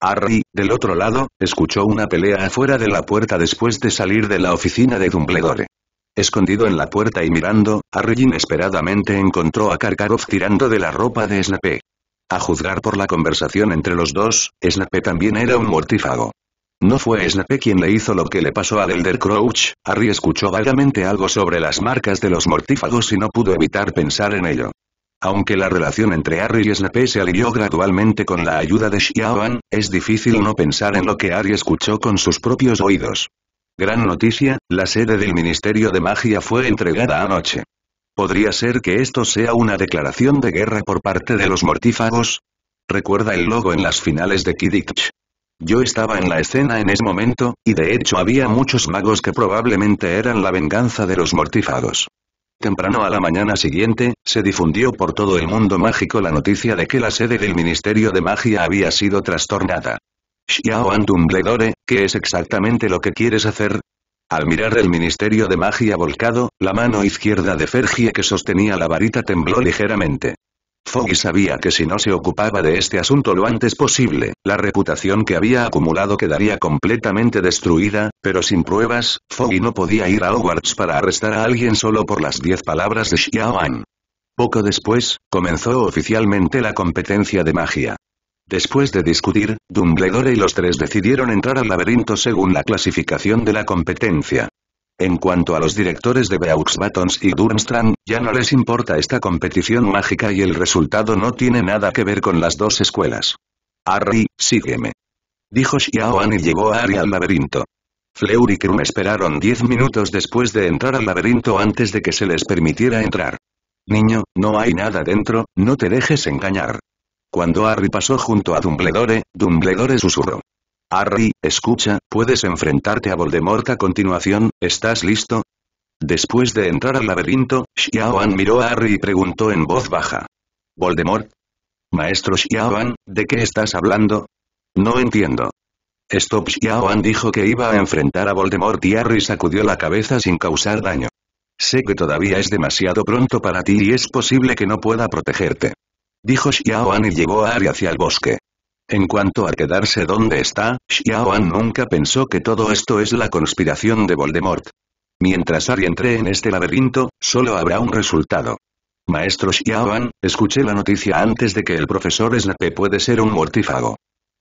Harry, del otro lado, escuchó una pelea afuera de la puerta después de salir de la oficina de Dumbledore. Escondido en la puerta y mirando, Harry inesperadamente encontró a Karkarov tirando de la ropa de Snape. A juzgar por la conversación entre los dos, Snape también era un mortífago. No fue Snape quien le hizo lo que le pasó a Elder Crouch, Harry escuchó vagamente algo sobre las marcas de los mortífagos y no pudo evitar pensar en ello. Aunque la relación entre Harry y Snape se alivió gradualmente con la ayuda de Xiaoan, es difícil no pensar en lo que Harry escuchó con sus propios oídos. Gran noticia, la sede del Ministerio de Magia fue entregada anoche. ¿Podría ser que esto sea una declaración de guerra por parte de los mortífagos? Recuerda el logo en las finales de Kidditch. Yo estaba en la escena en ese momento, y de hecho había muchos magos que probablemente eran la venganza de los mortífagos. Temprano a la mañana siguiente, se difundió por todo el mundo mágico la noticia de que la sede del Ministerio de Magia había sido trastornada. Xiaoan Tumbledore, ¿qué es exactamente lo que quieres hacer? Al mirar el Ministerio de Magia volcado, la mano izquierda de Fergie que sostenía la varita tembló ligeramente. Foggy sabía que si no se ocupaba de este asunto lo antes posible, la reputación que había acumulado quedaría completamente destruida, pero sin pruebas, Foggy no podía ir a Hogwarts para arrestar a alguien solo por las diez palabras de Xiaoan. Poco después, comenzó oficialmente la competencia de magia. Después de discutir, Dumbledore y los tres decidieron entrar al laberinto según la clasificación de la competencia. En cuanto a los directores de Beaux y Durmstrang, ya no les importa esta competición mágica y el resultado no tiene nada que ver con las dos escuelas. Harry, sígueme. Dijo Xiaoan y llevó a Harry al laberinto. Fleur y Krum esperaron diez minutos después de entrar al laberinto antes de que se les permitiera entrar. Niño, no hay nada dentro, no te dejes engañar. Cuando Harry pasó junto a Dumbledore, Dumbledore susurró. Harry, escucha, puedes enfrentarte a Voldemort a continuación, ¿estás listo? Después de entrar al laberinto, Xiaoan miró a Harry y preguntó en voz baja. ¿Voldemort? Maestro Xiaoan, ¿de qué estás hablando? No entiendo. Stop Xiaoan dijo que iba a enfrentar a Voldemort y Harry sacudió la cabeza sin causar daño. Sé que todavía es demasiado pronto para ti y es posible que no pueda protegerte dijo Xiaoan y llevó a Ari hacia el bosque. En cuanto a quedarse donde está, Xiaoan nunca pensó que todo esto es la conspiración de Voldemort. Mientras Ari entre en este laberinto, solo habrá un resultado. Maestro Xiaoan, escuché la noticia antes de que el profesor Snape puede ser un mortífago.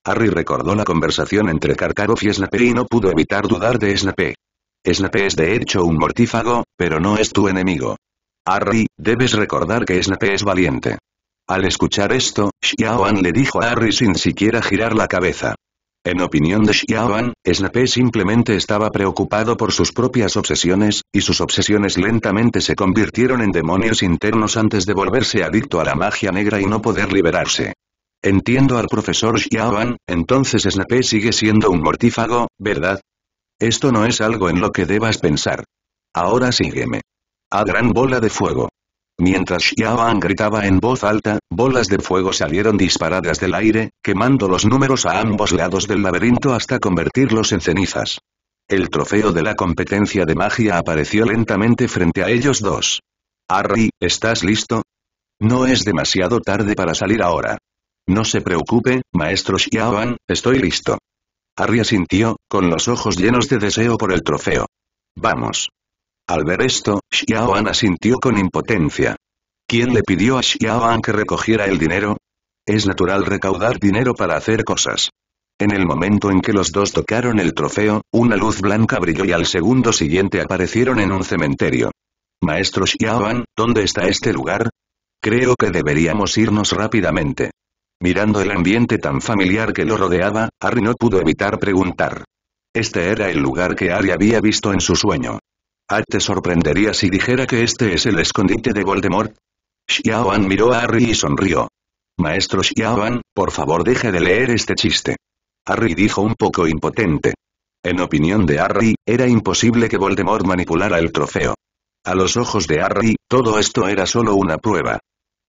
Harry recordó la conversación entre Karkaroff y Snape y no pudo evitar dudar de Snape. Snape es de hecho un mortífago, pero no es tu enemigo. Harry, debes recordar que Snape es valiente. Al escuchar esto, Xiaoan le dijo a Harry sin siquiera girar la cabeza. En opinión de Xiaoan, Snape simplemente estaba preocupado por sus propias obsesiones, y sus obsesiones lentamente se convirtieron en demonios internos antes de volverse adicto a la magia negra y no poder liberarse. Entiendo al profesor Xiaoan, entonces Snape sigue siendo un mortífago, ¿verdad? Esto no es algo en lo que debas pensar. Ahora sígueme. A gran bola de fuego. Mientras Xiaoan gritaba en voz alta, bolas de fuego salieron disparadas del aire, quemando los números a ambos lados del laberinto hasta convertirlos en cenizas. El trofeo de la competencia de magia apareció lentamente frente a ellos dos. Harry, ¿estás listo? No es demasiado tarde para salir ahora. No se preocupe, maestro Xiaoan, estoy listo. Harry asintió, con los ojos llenos de deseo por el trofeo. Vamos. Al ver esto, Xiaoan asintió con impotencia. ¿Quién le pidió a Xiaoan que recogiera el dinero? Es natural recaudar dinero para hacer cosas. En el momento en que los dos tocaron el trofeo, una luz blanca brilló y al segundo siguiente aparecieron en un cementerio. Maestro Xiaoan, ¿dónde está este lugar? Creo que deberíamos irnos rápidamente. Mirando el ambiente tan familiar que lo rodeaba, Harry no pudo evitar preguntar. Este era el lugar que Harry había visto en su sueño te sorprendería si dijera que este es el escondite de Voldemort? Xiaoan miró a Harry y sonrió. Maestro Xiaoan, por favor deje de leer este chiste. Harry dijo un poco impotente. En opinión de Harry, era imposible que Voldemort manipulara el trofeo. A los ojos de Harry, todo esto era solo una prueba.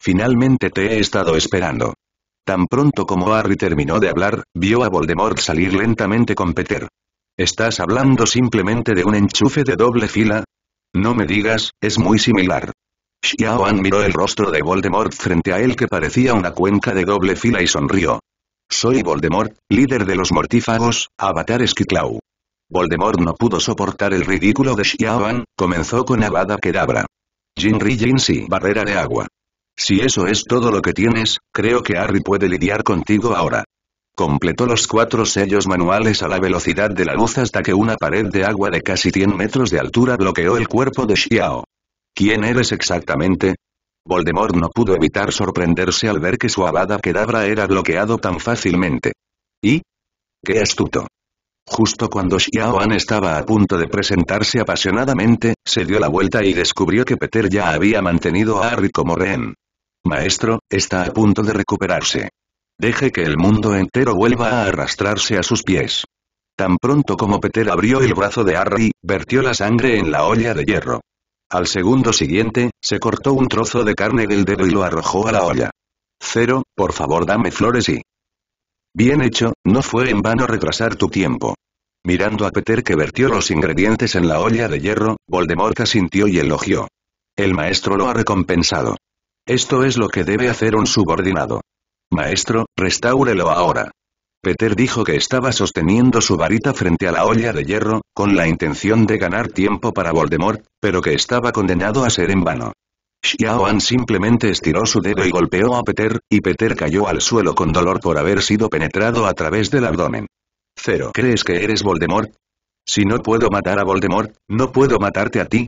Finalmente te he estado esperando. Tan pronto como Harry terminó de hablar, vio a Voldemort salir lentamente con Peter. ¿Estás hablando simplemente de un enchufe de doble fila? No me digas, es muy similar. Xiaoan miró el rostro de Voldemort frente a él que parecía una cuenca de doble fila y sonrió. Soy Voldemort, líder de los mortífagos, avatar Kiklau. Voldemort no pudo soportar el ridículo de Xiaoan, comenzó con Avada Kedavra. Jinri Jinsi barrera de agua. Si eso es todo lo que tienes, creo que Harry puede lidiar contigo ahora. Completó los cuatro sellos manuales a la velocidad de la luz hasta que una pared de agua de casi 100 metros de altura bloqueó el cuerpo de Xiao. ¿Quién eres exactamente? Voldemort no pudo evitar sorprenderse al ver que su abada quedabra era bloqueado tan fácilmente. ¿Y? ¡Qué astuto! Justo cuando Xiao An estaba a punto de presentarse apasionadamente, se dio la vuelta y descubrió que Peter ya había mantenido a Harry como rehén. Maestro, está a punto de recuperarse. Deje que el mundo entero vuelva a arrastrarse a sus pies. Tan pronto como Peter abrió el brazo de Harry, vertió la sangre en la olla de hierro. Al segundo siguiente, se cortó un trozo de carne del dedo y lo arrojó a la olla. Cero, por favor dame flores y... Bien hecho, no fue en vano retrasar tu tiempo. Mirando a Peter que vertió los ingredientes en la olla de hierro, Voldemort asintió y elogió. El maestro lo ha recompensado. Esto es lo que debe hacer un subordinado. Maestro, restáurelo ahora. Peter dijo que estaba sosteniendo su varita frente a la olla de hierro, con la intención de ganar tiempo para Voldemort, pero que estaba condenado a ser en vano. Xiaoan simplemente estiró su dedo y golpeó a Peter, y Peter cayó al suelo con dolor por haber sido penetrado a través del abdomen. Cero. ¿Crees que eres Voldemort? Si no puedo matar a Voldemort, no puedo matarte a ti.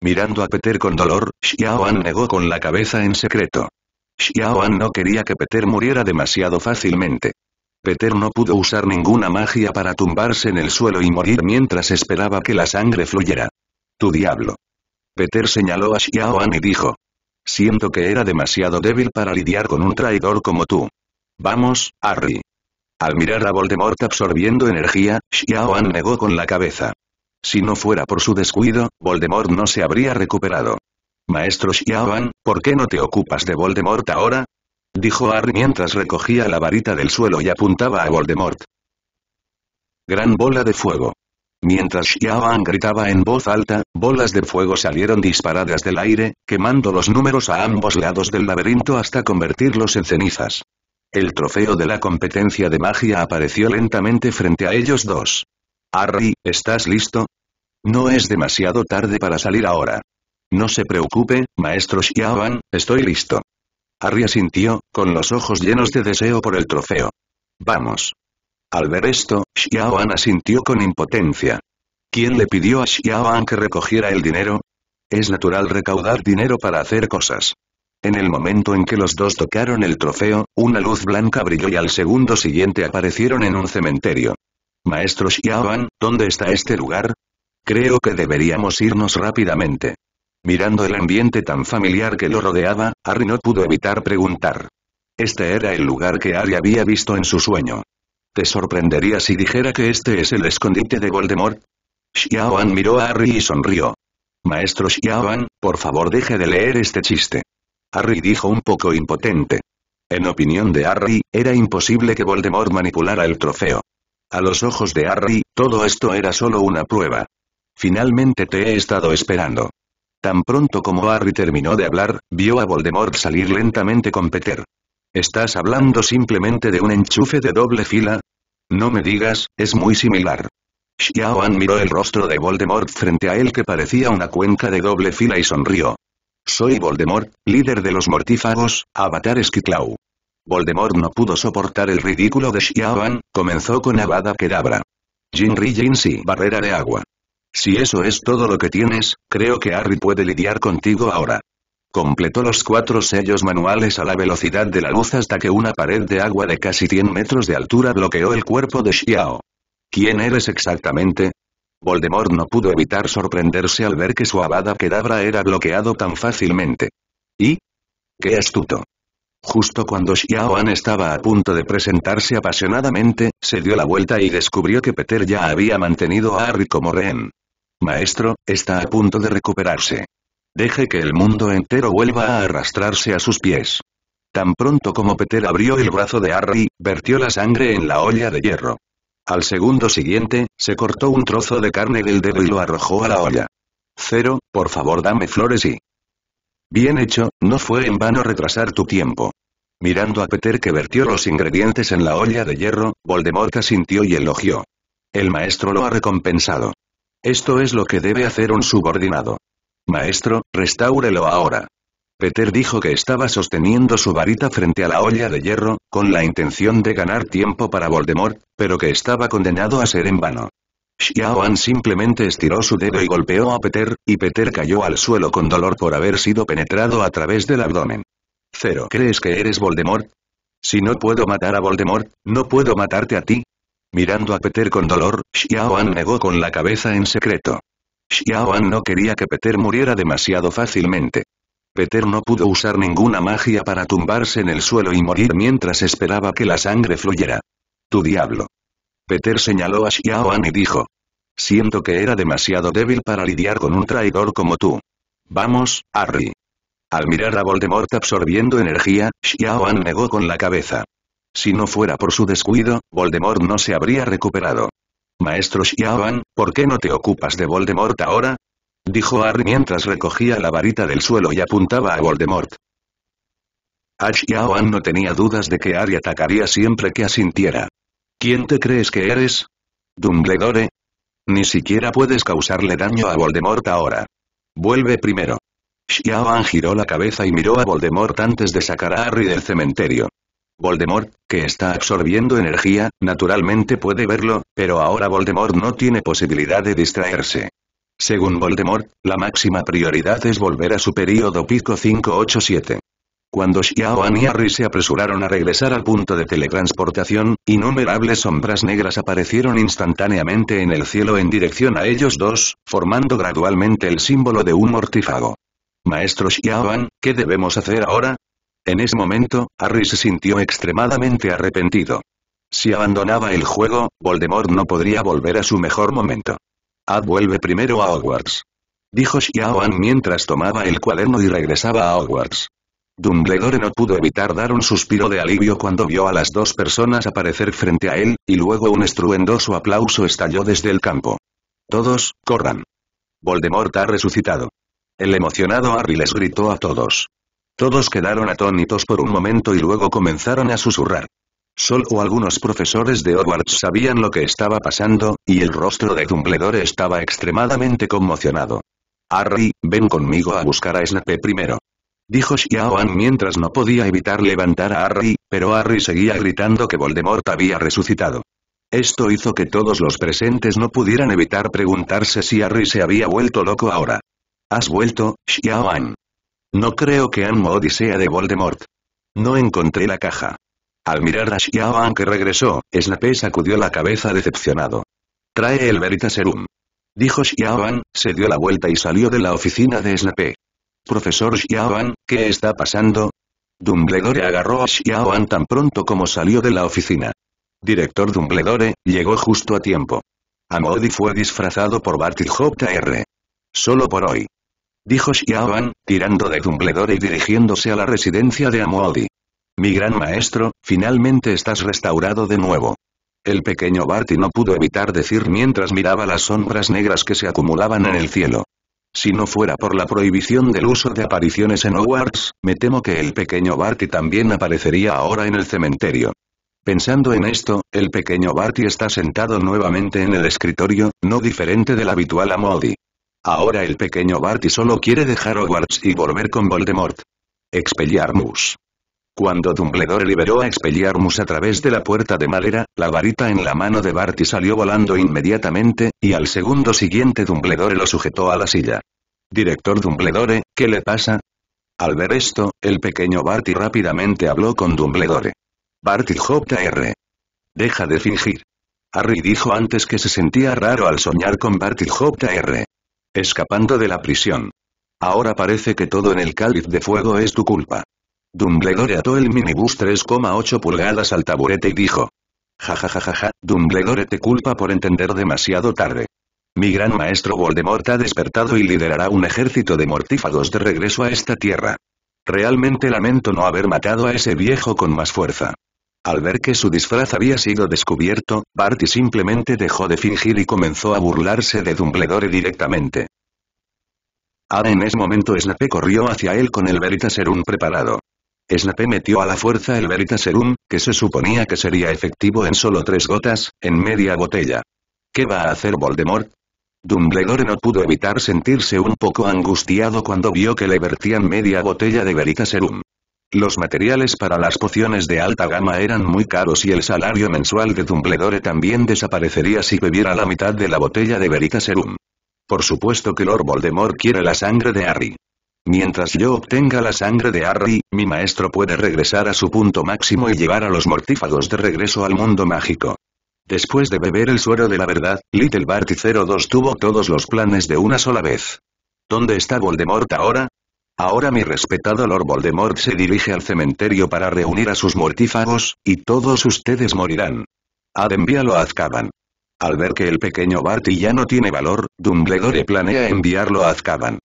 Mirando a Peter con dolor, Xiaoan negó con la cabeza en secreto. Xiaoan no quería que Peter muriera demasiado fácilmente. Peter no pudo usar ninguna magia para tumbarse en el suelo y morir mientras esperaba que la sangre fluyera. Tu diablo. Peter señaló a Xiaoan y dijo. Siento que era demasiado débil para lidiar con un traidor como tú. Vamos, Harry. Al mirar a Voldemort absorbiendo energía, Xiaoan negó con la cabeza. Si no fuera por su descuido, Voldemort no se habría recuperado. Maestro Xiaoan, ¿por qué no te ocupas de Voldemort ahora? Dijo Harry mientras recogía la varita del suelo y apuntaba a Voldemort. Gran bola de fuego. Mientras Xiaoan gritaba en voz alta, bolas de fuego salieron disparadas del aire, quemando los números a ambos lados del laberinto hasta convertirlos en cenizas. El trofeo de la competencia de magia apareció lentamente frente a ellos dos. Harry, ¿estás listo? No es demasiado tarde para salir ahora. No se preocupe, maestro Xiaoan, estoy listo. Harry asintió, con los ojos llenos de deseo por el trofeo. Vamos. Al ver esto, Xiaoan asintió con impotencia. ¿Quién le pidió a Xiaoan que recogiera el dinero? Es natural recaudar dinero para hacer cosas. En el momento en que los dos tocaron el trofeo, una luz blanca brilló y al segundo siguiente aparecieron en un cementerio. Maestro Xiaoan, ¿dónde está este lugar? Creo que deberíamos irnos rápidamente. Mirando el ambiente tan familiar que lo rodeaba, Harry no pudo evitar preguntar. Este era el lugar que Harry había visto en su sueño. ¿Te sorprendería si dijera que este es el escondite de Voldemort? Xiaoan miró a Harry y sonrió. Maestro Xiaoan, por favor deje de leer este chiste. Harry dijo un poco impotente. En opinión de Harry, era imposible que Voldemort manipulara el trofeo. A los ojos de Harry, todo esto era solo una prueba. Finalmente te he estado esperando. Tan pronto como Harry terminó de hablar, vio a Voldemort salir lentamente con Peter. ¿Estás hablando simplemente de un enchufe de doble fila? No me digas, es muy similar. Xiaoan miró el rostro de Voldemort frente a él que parecía una cuenca de doble fila y sonrió. Soy Voldemort, líder de los mortífagos, Avatar Esquiclau. Voldemort no pudo soportar el ridículo de Xiaoan, comenzó con Avada Kedavra. Jinri si Barrera de Agua. Si eso es todo lo que tienes, creo que Harry puede lidiar contigo ahora. Completó los cuatro sellos manuales a la velocidad de la luz hasta que una pared de agua de casi 100 metros de altura bloqueó el cuerpo de Xiao. ¿Quién eres exactamente? Voldemort no pudo evitar sorprenderse al ver que su abada quedabra era bloqueado tan fácilmente. ¿Y? ¡Qué astuto! Justo cuando Xiao An estaba a punto de presentarse apasionadamente, se dio la vuelta y descubrió que Peter ya había mantenido a Harry como rehén. Maestro, está a punto de recuperarse. Deje que el mundo entero vuelva a arrastrarse a sus pies. Tan pronto como Peter abrió el brazo de Harry, vertió la sangre en la olla de hierro. Al segundo siguiente, se cortó un trozo de carne del dedo y lo arrojó a la olla. Cero, por favor dame flores y... Bien hecho, no fue en vano retrasar tu tiempo. Mirando a Peter que vertió los ingredientes en la olla de hierro, Voldemort asintió y elogió. El maestro lo ha recompensado. Esto es lo que debe hacer un subordinado. Maestro, restáurelo ahora. Peter dijo que estaba sosteniendo su varita frente a la olla de hierro, con la intención de ganar tiempo para Voldemort, pero que estaba condenado a ser en vano. Xiaoan simplemente estiró su dedo y golpeó a Peter, y Peter cayó al suelo con dolor por haber sido penetrado a través del abdomen. Cero. ¿Crees que eres Voldemort? Si no puedo matar a Voldemort, no puedo matarte a ti, Mirando a Peter con dolor, Xiaoan negó con la cabeza en secreto. Xiaoan no quería que Peter muriera demasiado fácilmente. Peter no pudo usar ninguna magia para tumbarse en el suelo y morir mientras esperaba que la sangre fluyera. Tu diablo. Peter señaló a Xiaoan y dijo. Siento que era demasiado débil para lidiar con un traidor como tú. Vamos, Harry. Al mirar a Voldemort absorbiendo energía, Xiaoan negó con la cabeza. Si no fuera por su descuido, Voldemort no se habría recuperado. «Maestro Xiaoan, ¿por qué no te ocupas de Voldemort ahora?» Dijo Harry mientras recogía la varita del suelo y apuntaba a Voldemort. A no tenía dudas de que Harry atacaría siempre que asintiera. «¿Quién te crees que eres? Dumbledore?» Ni siquiera puedes causarle daño a Voldemort ahora. Vuelve primero. Xiaoan giró la cabeza y miró a Voldemort antes de sacar a Harry del cementerio. Voldemort, que está absorbiendo energía, naturalmente puede verlo, pero ahora Voldemort no tiene posibilidad de distraerse. Según Voldemort, la máxima prioridad es volver a su período pico 587. Cuando Xiaoan y Harry se apresuraron a regresar al punto de teletransportación, innumerables sombras negras aparecieron instantáneamente en el cielo en dirección a ellos dos, formando gradualmente el símbolo de un mortífago. Maestro Xiaoan, ¿qué debemos hacer ahora? En ese momento, Harry se sintió extremadamente arrepentido. Si abandonaba el juego, Voldemort no podría volver a su mejor momento. Ad vuelve primero a Hogwarts. Dijo Xiaoan mientras tomaba el cuaderno y regresaba a Hogwarts. Dumbledore no pudo evitar dar un suspiro de alivio cuando vio a las dos personas aparecer frente a él, y luego un estruendoso aplauso estalló desde el campo. Todos, corran. Voldemort ha resucitado. El emocionado Harry les gritó a todos. Todos quedaron atónitos por un momento y luego comenzaron a susurrar. Solo algunos profesores de Hogwarts sabían lo que estaba pasando, y el rostro de Dumbledore estaba extremadamente conmocionado. Harry, ven conmigo a buscar a Snape primero. Dijo Xiaoan mientras no podía evitar levantar a Harry, pero Harry seguía gritando que Voldemort había resucitado. Esto hizo que todos los presentes no pudieran evitar preguntarse si Harry se había vuelto loco ahora. ¿Has vuelto, Xiaoan? No creo que Anmodi sea de Voldemort. No encontré la caja. Al mirar a Xiaoan que regresó, Snape sacudió la cabeza decepcionado. Trae el Veritaserum. Dijo Xiaoan, se dio la vuelta y salió de la oficina de Snape. Profesor Xiaoan, ¿qué está pasando? Dumbledore agarró a Xiaoan tan pronto como salió de la oficina. Director Dumbledore, llegó justo a tiempo. Amodi fue disfrazado por Barty J.R. Solo por hoy dijo Xiaoan, tirando de Dumbledore y dirigiéndose a la residencia de Amuodi. Mi gran maestro, finalmente estás restaurado de nuevo. El pequeño Barty no pudo evitar decir mientras miraba las sombras negras que se acumulaban en el cielo. Si no fuera por la prohibición del uso de apariciones en Hogwarts, me temo que el pequeño Barty también aparecería ahora en el cementerio. Pensando en esto, el pequeño Barty está sentado nuevamente en el escritorio, no diferente del habitual Amodi. Ahora el pequeño Barty solo quiere dejar Hogwarts y volver con Voldemort. Expelliarmus. Cuando Dumbledore liberó a Expelliarmus a través de la puerta de madera, la varita en la mano de Barty salió volando inmediatamente, y al segundo siguiente Dumbledore lo sujetó a la silla. Director Dumbledore, ¿qué le pasa? Al ver esto, el pequeño Barty rápidamente habló con Dumbledore. Barty Jr. Deja de fingir. Harry dijo antes que se sentía raro al soñar con Barty Jr. Escapando de la prisión. Ahora parece que todo en el cáliz de fuego es tu culpa. Dumbledore ató el minibús 3,8 pulgadas al taburete y dijo. Ja ja ja ja ja, Dumbledore te culpa por entender demasiado tarde. Mi gran maestro Voldemort ha despertado y liderará un ejército de mortífagos de regreso a esta tierra. Realmente lamento no haber matado a ese viejo con más fuerza. Al ver que su disfraz había sido descubierto, Barty simplemente dejó de fingir y comenzó a burlarse de Dumbledore directamente. Ahora en ese momento Snape corrió hacia él con el Veritaserum preparado. Snape metió a la fuerza el Veritaserum, que se suponía que sería efectivo en solo tres gotas, en media botella. ¿Qué va a hacer Voldemort? Dumbledore no pudo evitar sentirse un poco angustiado cuando vio que le vertían media botella de Veritaserum. Los materiales para las pociones de alta gama eran muy caros y el salario mensual de Dumbledore también desaparecería si bebiera la mitad de la botella de Veritaserum. Por supuesto que Lord Voldemort quiere la sangre de Harry. Mientras yo obtenga la sangre de Harry, mi maestro puede regresar a su punto máximo y llevar a los mortífagos de regreso al mundo mágico. Después de beber el suero de la verdad, Little Barty 02 tuvo todos los planes de una sola vez. ¿Dónde está Voldemort ahora? Ahora mi respetado Lord Voldemort se dirige al cementerio para reunir a sus mortífagos, y todos ustedes morirán. Ad envíalo a Azkaban. Al ver que el pequeño Barty ya no tiene valor, Dumbledore planea enviarlo a Azkaban.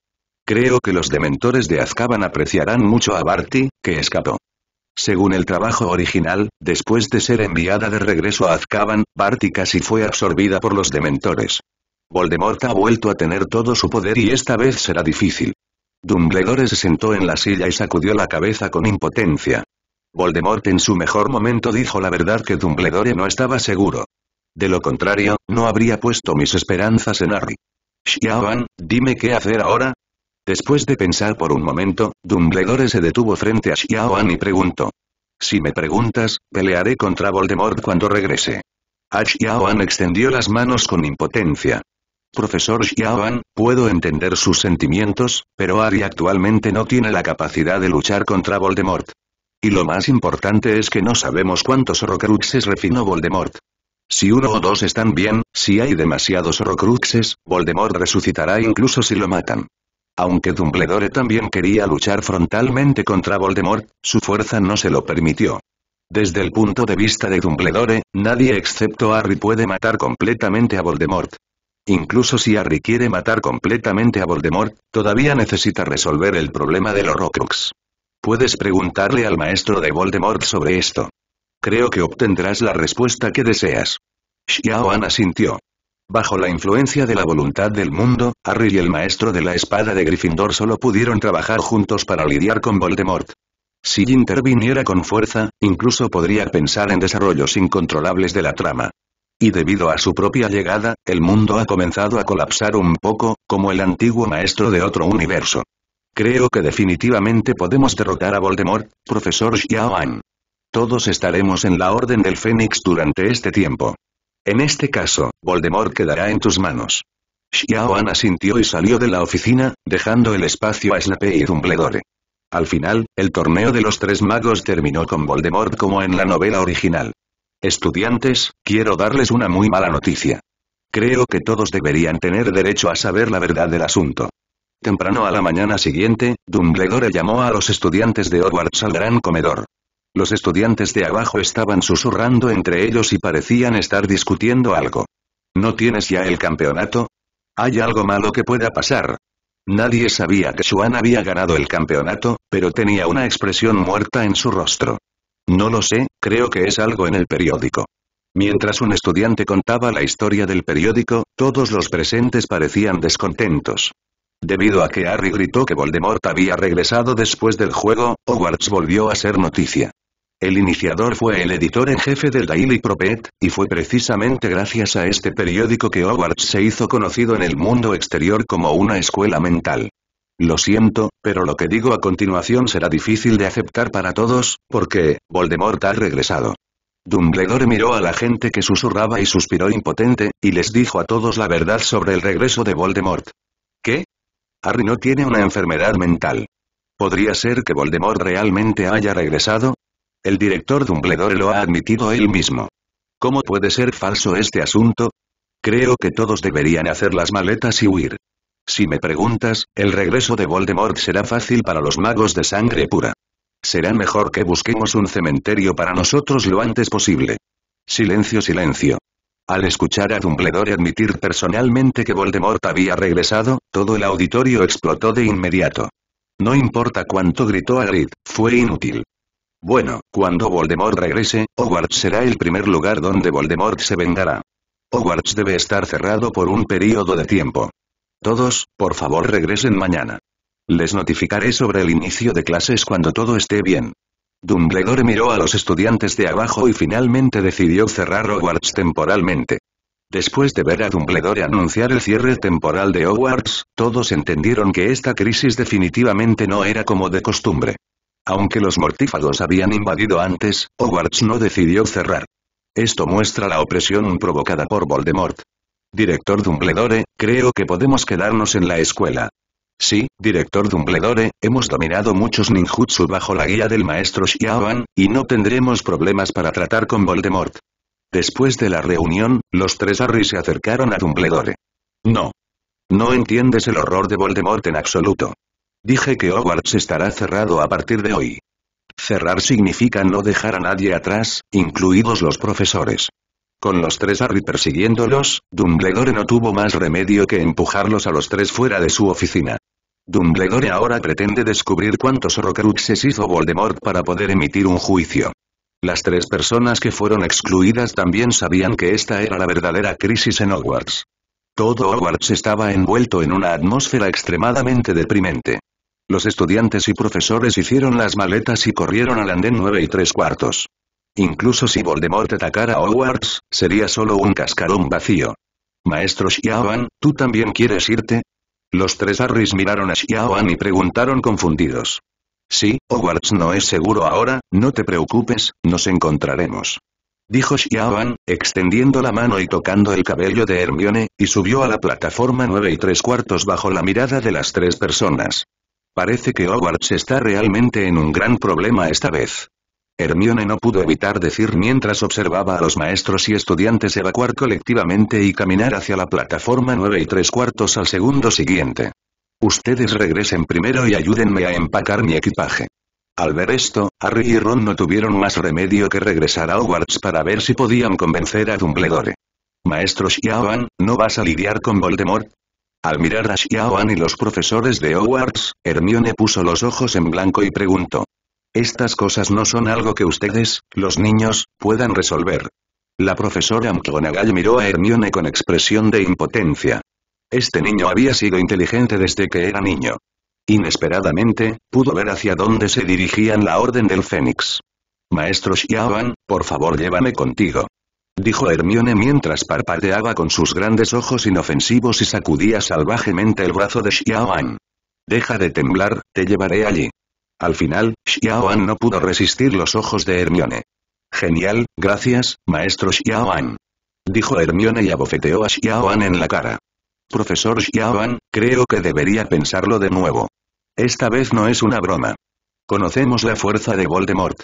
Creo que los dementores de Azkaban apreciarán mucho a Barty, que escapó. Según el trabajo original, después de ser enviada de regreso a Azkaban, Barty casi fue absorbida por los dementores. Voldemort ha vuelto a tener todo su poder y esta vez será difícil. Dumbledore se sentó en la silla y sacudió la cabeza con impotencia. Voldemort en su mejor momento dijo la verdad que Dumbledore no estaba seguro. De lo contrario, no habría puesto mis esperanzas en Harry. Xiaoan, dime qué hacer ahora. Después de pensar por un momento, Dumbledore se detuvo frente a Xiaoan y preguntó. Si me preguntas, pelearé contra Voldemort cuando regrese. A Xiaoan extendió las manos con impotencia. Profesor Xiaoan, puedo entender sus sentimientos, pero Ari actualmente no tiene la capacidad de luchar contra Voldemort. Y lo más importante es que no sabemos cuántos Horrocruxes refinó Voldemort. Si uno o dos están bien, si hay demasiados Horrocruxes, Voldemort resucitará incluso si lo matan. Aunque Dumbledore también quería luchar frontalmente contra Voldemort, su fuerza no se lo permitió. Desde el punto de vista de Dumbledore, nadie excepto Harry puede matar completamente a Voldemort. Incluso si Harry quiere matar completamente a Voldemort, todavía necesita resolver el problema de los Horrocrux. Puedes preguntarle al maestro de Voldemort sobre esto. Creo que obtendrás la respuesta que deseas. Xiaoan asintió. Bajo la influencia de la voluntad del mundo, Harry y el maestro de la espada de Gryffindor solo pudieron trabajar juntos para lidiar con Voldemort. Si interviniera con fuerza, incluso podría pensar en desarrollos incontrolables de la trama. Y debido a su propia llegada, el mundo ha comenzado a colapsar un poco, como el antiguo maestro de otro universo. Creo que definitivamente podemos derrotar a Voldemort, profesor Xiaoan. Todos estaremos en la Orden del Fénix durante este tiempo. En este caso, Voldemort quedará en tus manos. Xiaoan asintió y salió de la oficina, dejando el espacio a Snape y Dumbledore. Al final, el torneo de los tres magos terminó con Voldemort como en la novela original. Estudiantes, quiero darles una muy mala noticia. Creo que todos deberían tener derecho a saber la verdad del asunto. Temprano a la mañana siguiente, Dumbledore llamó a los estudiantes de Hogwarts al gran comedor. Los estudiantes de abajo estaban susurrando entre ellos y parecían estar discutiendo algo. ¿No tienes ya el campeonato? ¿Hay algo malo que pueda pasar? Nadie sabía que Shuan había ganado el campeonato, pero tenía una expresión muerta en su rostro. No lo sé, creo que es algo en el periódico. Mientras un estudiante contaba la historia del periódico, todos los presentes parecían descontentos. Debido a que Harry gritó que Voldemort había regresado después del juego, Hogwarts volvió a ser noticia. El iniciador fue el editor en jefe del Daily Prophet, y fue precisamente gracias a este periódico que Hogwarts se hizo conocido en el mundo exterior como una escuela mental. Lo siento, pero lo que digo a continuación será difícil de aceptar para todos, porque, Voldemort ha regresado. Dumbledore miró a la gente que susurraba y suspiró impotente, y les dijo a todos la verdad sobre el regreso de Voldemort. ¿Qué? Harry no tiene una enfermedad mental. ¿Podría ser que Voldemort realmente haya regresado? El director Dumbledore lo ha admitido él mismo. ¿Cómo puede ser falso este asunto? Creo que todos deberían hacer las maletas y huir. Si me preguntas, el regreso de Voldemort será fácil para los magos de sangre pura. Será mejor que busquemos un cementerio para nosotros lo antes posible. Silencio, silencio. Al escuchar a Dumbledore admitir personalmente que Voldemort había regresado, todo el auditorio explotó de inmediato. No importa cuánto gritó Agrid, fue inútil. Bueno, cuando Voldemort regrese, Hogwarts será el primer lugar donde Voldemort se vengará. Hogwarts debe estar cerrado por un período de tiempo. Todos, por favor regresen mañana. Les notificaré sobre el inicio de clases cuando todo esté bien. Dumbledore miró a los estudiantes de abajo y finalmente decidió cerrar Hogwarts temporalmente. Después de ver a Dumbledore anunciar el cierre temporal de Hogwarts, todos entendieron que esta crisis definitivamente no era como de costumbre. Aunque los mortífagos habían invadido antes, Hogwarts no decidió cerrar. Esto muestra la opresión provocada por Voldemort, Director Dumbledore, creo que podemos quedarnos en la escuela. Sí, director Dumbledore, hemos dominado muchos ninjutsu bajo la guía del maestro Xiaoan, y no tendremos problemas para tratar con Voldemort. Después de la reunión, los tres Harry se acercaron a Dumbledore. No. No entiendes el horror de Voldemort en absoluto. Dije que Hogwarts estará cerrado a partir de hoy. Cerrar significa no dejar a nadie atrás, incluidos los profesores. Con los tres Harry persiguiéndolos, Dumbledore no tuvo más remedio que empujarlos a los tres fuera de su oficina. Dumbledore ahora pretende descubrir cuántos Horrocruxes hizo Voldemort para poder emitir un juicio. Las tres personas que fueron excluidas también sabían que esta era la verdadera crisis en Hogwarts. Todo Hogwarts estaba envuelto en una atmósfera extremadamente deprimente. Los estudiantes y profesores hicieron las maletas y corrieron al andén 9 y tres cuartos. Incluso si Voldemort atacara a Hogwarts, sería solo un cascarón vacío. Maestro Xiaoan, ¿tú también quieres irte? Los tres Harris miraron a Xiaoan y preguntaron confundidos. Sí, Hogwarts no es seguro ahora, no te preocupes, nos encontraremos. Dijo Xiaoan, extendiendo la mano y tocando el cabello de Hermione, y subió a la plataforma 9 y tres cuartos bajo la mirada de las tres personas. Parece que Hogwarts está realmente en un gran problema esta vez. Hermione no pudo evitar decir mientras observaba a los maestros y estudiantes evacuar colectivamente y caminar hacia la plataforma 9 y 3 cuartos al segundo siguiente. Ustedes regresen primero y ayúdenme a empacar mi equipaje. Al ver esto, Harry y Ron no tuvieron más remedio que regresar a Hogwarts para ver si podían convencer a Dumbledore. Maestro Xiaoan, ¿no vas a lidiar con Voldemort? Al mirar a Xiaoan y los profesores de Hogwarts, Hermione puso los ojos en blanco y preguntó. Estas cosas no son algo que ustedes, los niños, puedan resolver. La profesora McGonagall miró a Hermione con expresión de impotencia. Este niño había sido inteligente desde que era niño. Inesperadamente, pudo ver hacia dónde se dirigían la Orden del Fénix. Maestro Xiaoan, por favor llévame contigo. Dijo Hermione mientras parpadeaba con sus grandes ojos inofensivos y sacudía salvajemente el brazo de Xiaoan. Deja de temblar, te llevaré allí. Al final, Xiaoan no pudo resistir los ojos de Hermione. Genial, gracias, maestro Xiaoan. Dijo Hermione y abofeteó a Xiaoan en la cara. Profesor Xiaoan, creo que debería pensarlo de nuevo. Esta vez no es una broma. Conocemos la fuerza de Voldemort.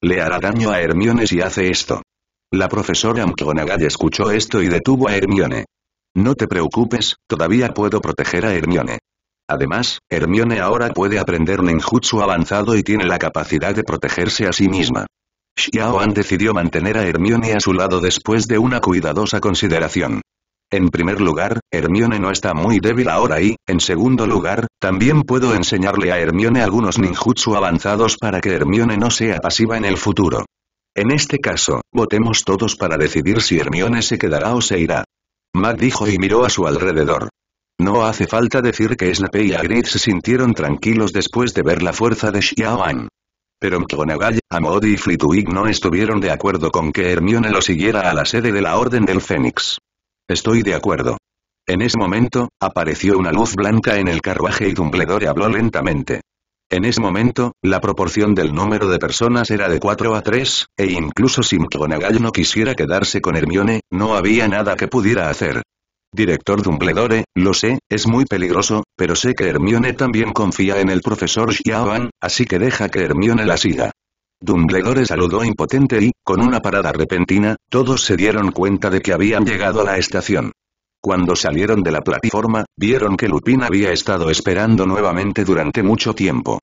Le hará daño a Hermione si hace esto. La profesora McGonagall escuchó esto y detuvo a Hermione. No te preocupes, todavía puedo proteger a Hermione. Además, Hermione ahora puede aprender ninjutsu avanzado y tiene la capacidad de protegerse a sí misma. Xiaoan decidió mantener a Hermione a su lado después de una cuidadosa consideración. En primer lugar, Hermione no está muy débil ahora y, en segundo lugar, también puedo enseñarle a Hermione algunos ninjutsu avanzados para que Hermione no sea pasiva en el futuro. En este caso, votemos todos para decidir si Hermione se quedará o se irá. Matt dijo y miró a su alrededor. No hace falta decir que Snape y Hagrid se sintieron tranquilos después de ver la fuerza de Xiaoan. Pero McGonagall, Amodi y Flitwick no estuvieron de acuerdo con que Hermione lo siguiera a la sede de la Orden del Fénix. Estoy de acuerdo. En ese momento, apareció una luz blanca en el carruaje y Dumbledore habló lentamente. En ese momento, la proporción del número de personas era de 4 a 3, e incluso si McGonagall no quisiera quedarse con Hermione, no había nada que pudiera hacer. Director Dumbledore, lo sé, es muy peligroso, pero sé que Hermione también confía en el profesor Xiaoban, así que deja que Hermione la siga. Dumbledore saludó impotente y, con una parada repentina, todos se dieron cuenta de que habían llegado a la estación. Cuando salieron de la plataforma, vieron que Lupin había estado esperando nuevamente durante mucho tiempo.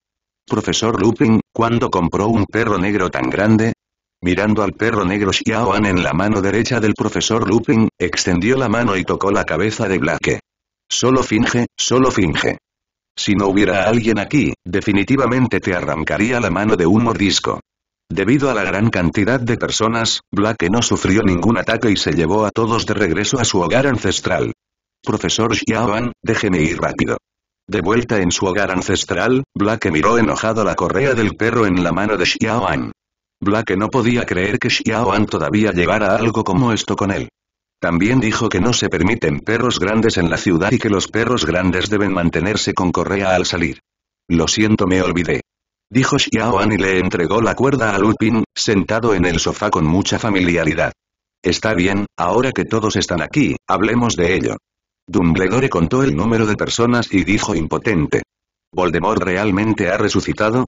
Profesor Lupin, ¿cuándo compró un perro negro tan grande? Mirando al perro negro Xiaoan en la mano derecha del profesor Lupin, extendió la mano y tocó la cabeza de Blake. Solo finge, solo finge. Si no hubiera alguien aquí, definitivamente te arrancaría la mano de un mordisco. Debido a la gran cantidad de personas, Blake no sufrió ningún ataque y se llevó a todos de regreso a su hogar ancestral. Profesor Xiaoan, déjeme ir rápido. De vuelta en su hogar ancestral, Blake miró enojado la correa del perro en la mano de Xiaoan. Black no podía creer que Xiaoan todavía llegara a algo como esto con él. También dijo que no se permiten perros grandes en la ciudad y que los perros grandes deben mantenerse con correa al salir. Lo siento me olvidé. Dijo Xiaoan y le entregó la cuerda a Lupin, sentado en el sofá con mucha familiaridad. Está bien, ahora que todos están aquí, hablemos de ello. Dumbledore contó el número de personas y dijo impotente. ¿Voldemort realmente ha resucitado?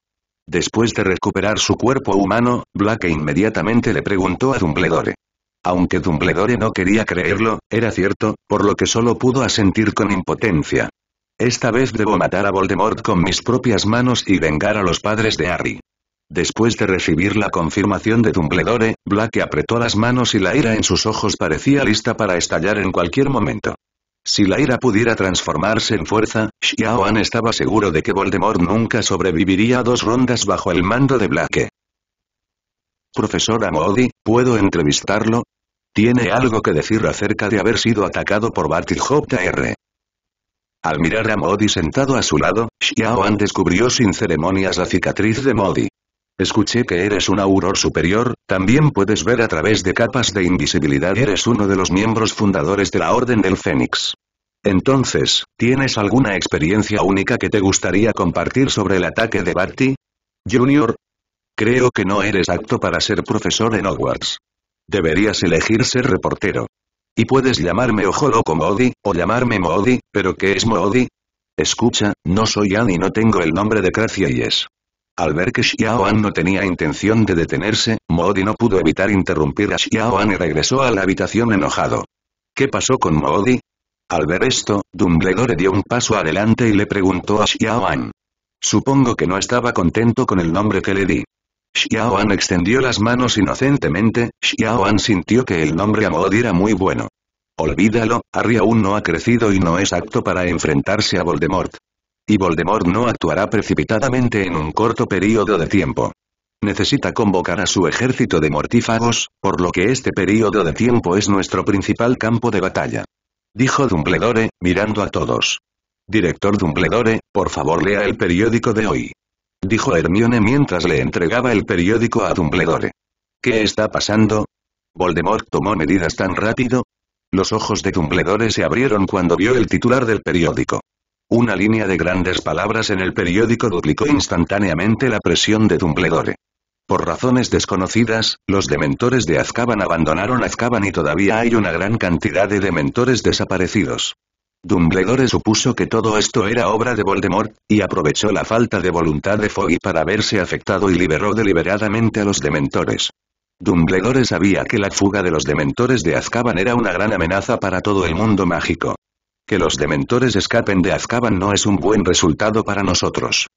Después de recuperar su cuerpo humano, Black inmediatamente le preguntó a Dumbledore. Aunque Dumbledore no quería creerlo, era cierto, por lo que solo pudo asentir con impotencia. Esta vez debo matar a Voldemort con mis propias manos y vengar a los padres de Harry. Después de recibir la confirmación de Dumbledore, Black apretó las manos y la ira en sus ojos parecía lista para estallar en cualquier momento. Si la ira pudiera transformarse en fuerza, Xiaoan estaba seguro de que Voldemort nunca sobreviviría a dos rondas bajo el mando de Blake. Profesor Modi, ¿puedo entrevistarlo? Tiene algo que decir acerca de haber sido atacado por Barty J.R. Al mirar a Modi sentado a su lado, Xiaoan descubrió sin ceremonias la cicatriz de Modi. Escuché que eres un auror superior, también puedes ver a través de capas de invisibilidad. Eres uno de los miembros fundadores de la Orden del Fénix. Entonces, ¿tienes alguna experiencia única que te gustaría compartir sobre el ataque de Barty? Junior. Creo que no eres apto para ser profesor en Hogwarts. Deberías elegir ser reportero. Y puedes llamarme Ojo Loco Moody, o llamarme modi pero ¿qué es modi Escucha, no soy Annie y no tengo el nombre de Gracia y es. Al ver que Xiaoan no tenía intención de detenerse, Moody no pudo evitar interrumpir a Xiaoan y regresó a la habitación enojado. ¿Qué pasó con Moody? Al ver esto, Dumbledore dio un paso adelante y le preguntó a Xiaoan. Supongo que no estaba contento con el nombre que le di. Xiaoan extendió las manos inocentemente, Xiaoan sintió que el nombre a Moody era muy bueno. Olvídalo, Harry aún no ha crecido y no es apto para enfrentarse a Voldemort y Voldemort no actuará precipitadamente en un corto periodo de tiempo. Necesita convocar a su ejército de mortífagos, por lo que este periodo de tiempo es nuestro principal campo de batalla. Dijo Dumbledore, mirando a todos. Director Dumbledore, por favor lea el periódico de hoy. Dijo Hermione mientras le entregaba el periódico a Dumbledore. ¿Qué está pasando? ¿Voldemort tomó medidas tan rápido? Los ojos de Dumbledore se abrieron cuando vio el titular del periódico. Una línea de grandes palabras en el periódico duplicó instantáneamente la presión de Dumbledore. Por razones desconocidas, los dementores de Azkaban abandonaron Azkaban y todavía hay una gran cantidad de dementores desaparecidos. Dumbledore supuso que todo esto era obra de Voldemort, y aprovechó la falta de voluntad de Foggy para verse afectado y liberó deliberadamente a los dementores. Dumbledore sabía que la fuga de los dementores de Azkaban era una gran amenaza para todo el mundo mágico. Que los dementores escapen de Azkaban no es un buen resultado para nosotros.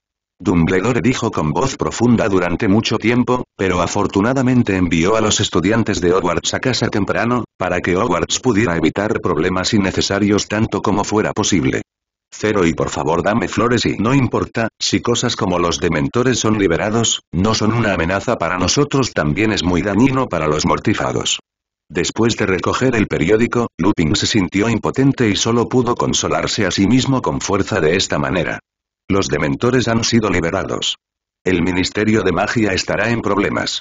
Dumbledore dijo con voz profunda durante mucho tiempo, pero afortunadamente envió a los estudiantes de Hogwarts a casa temprano, para que Hogwarts pudiera evitar problemas innecesarios tanto como fuera posible. Cero y por favor dame flores y no importa, si cosas como los dementores son liberados, no son una amenaza para nosotros también es muy dañino para los mortífagos. Después de recoger el periódico, Lupin se sintió impotente y solo pudo consolarse a sí mismo con fuerza de esta manera. Los dementores han sido liberados. El Ministerio de Magia estará en problemas.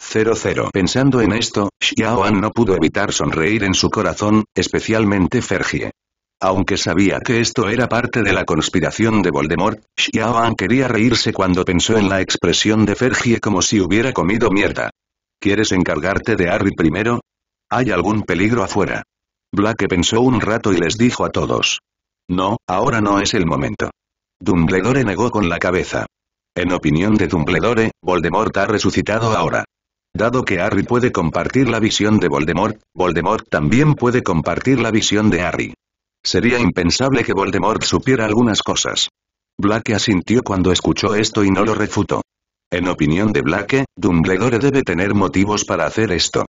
00. Pensando en esto, Xiaoan no pudo evitar sonreír en su corazón, especialmente Fergie. Aunque sabía que esto era parte de la conspiración de Voldemort, Xiaoan quería reírse cuando pensó en la expresión de Fergie como si hubiera comido mierda. ¿Quieres encargarte de Harry primero? Hay algún peligro afuera. Black pensó un rato y les dijo a todos. No, ahora no es el momento. Dumbledore negó con la cabeza. En opinión de Dumbledore, Voldemort ha resucitado ahora. Dado que Harry puede compartir la visión de Voldemort, Voldemort también puede compartir la visión de Harry. Sería impensable que Voldemort supiera algunas cosas. Black asintió cuando escuchó esto y no lo refutó. En opinión de Black, Dumbledore debe tener motivos para hacer esto.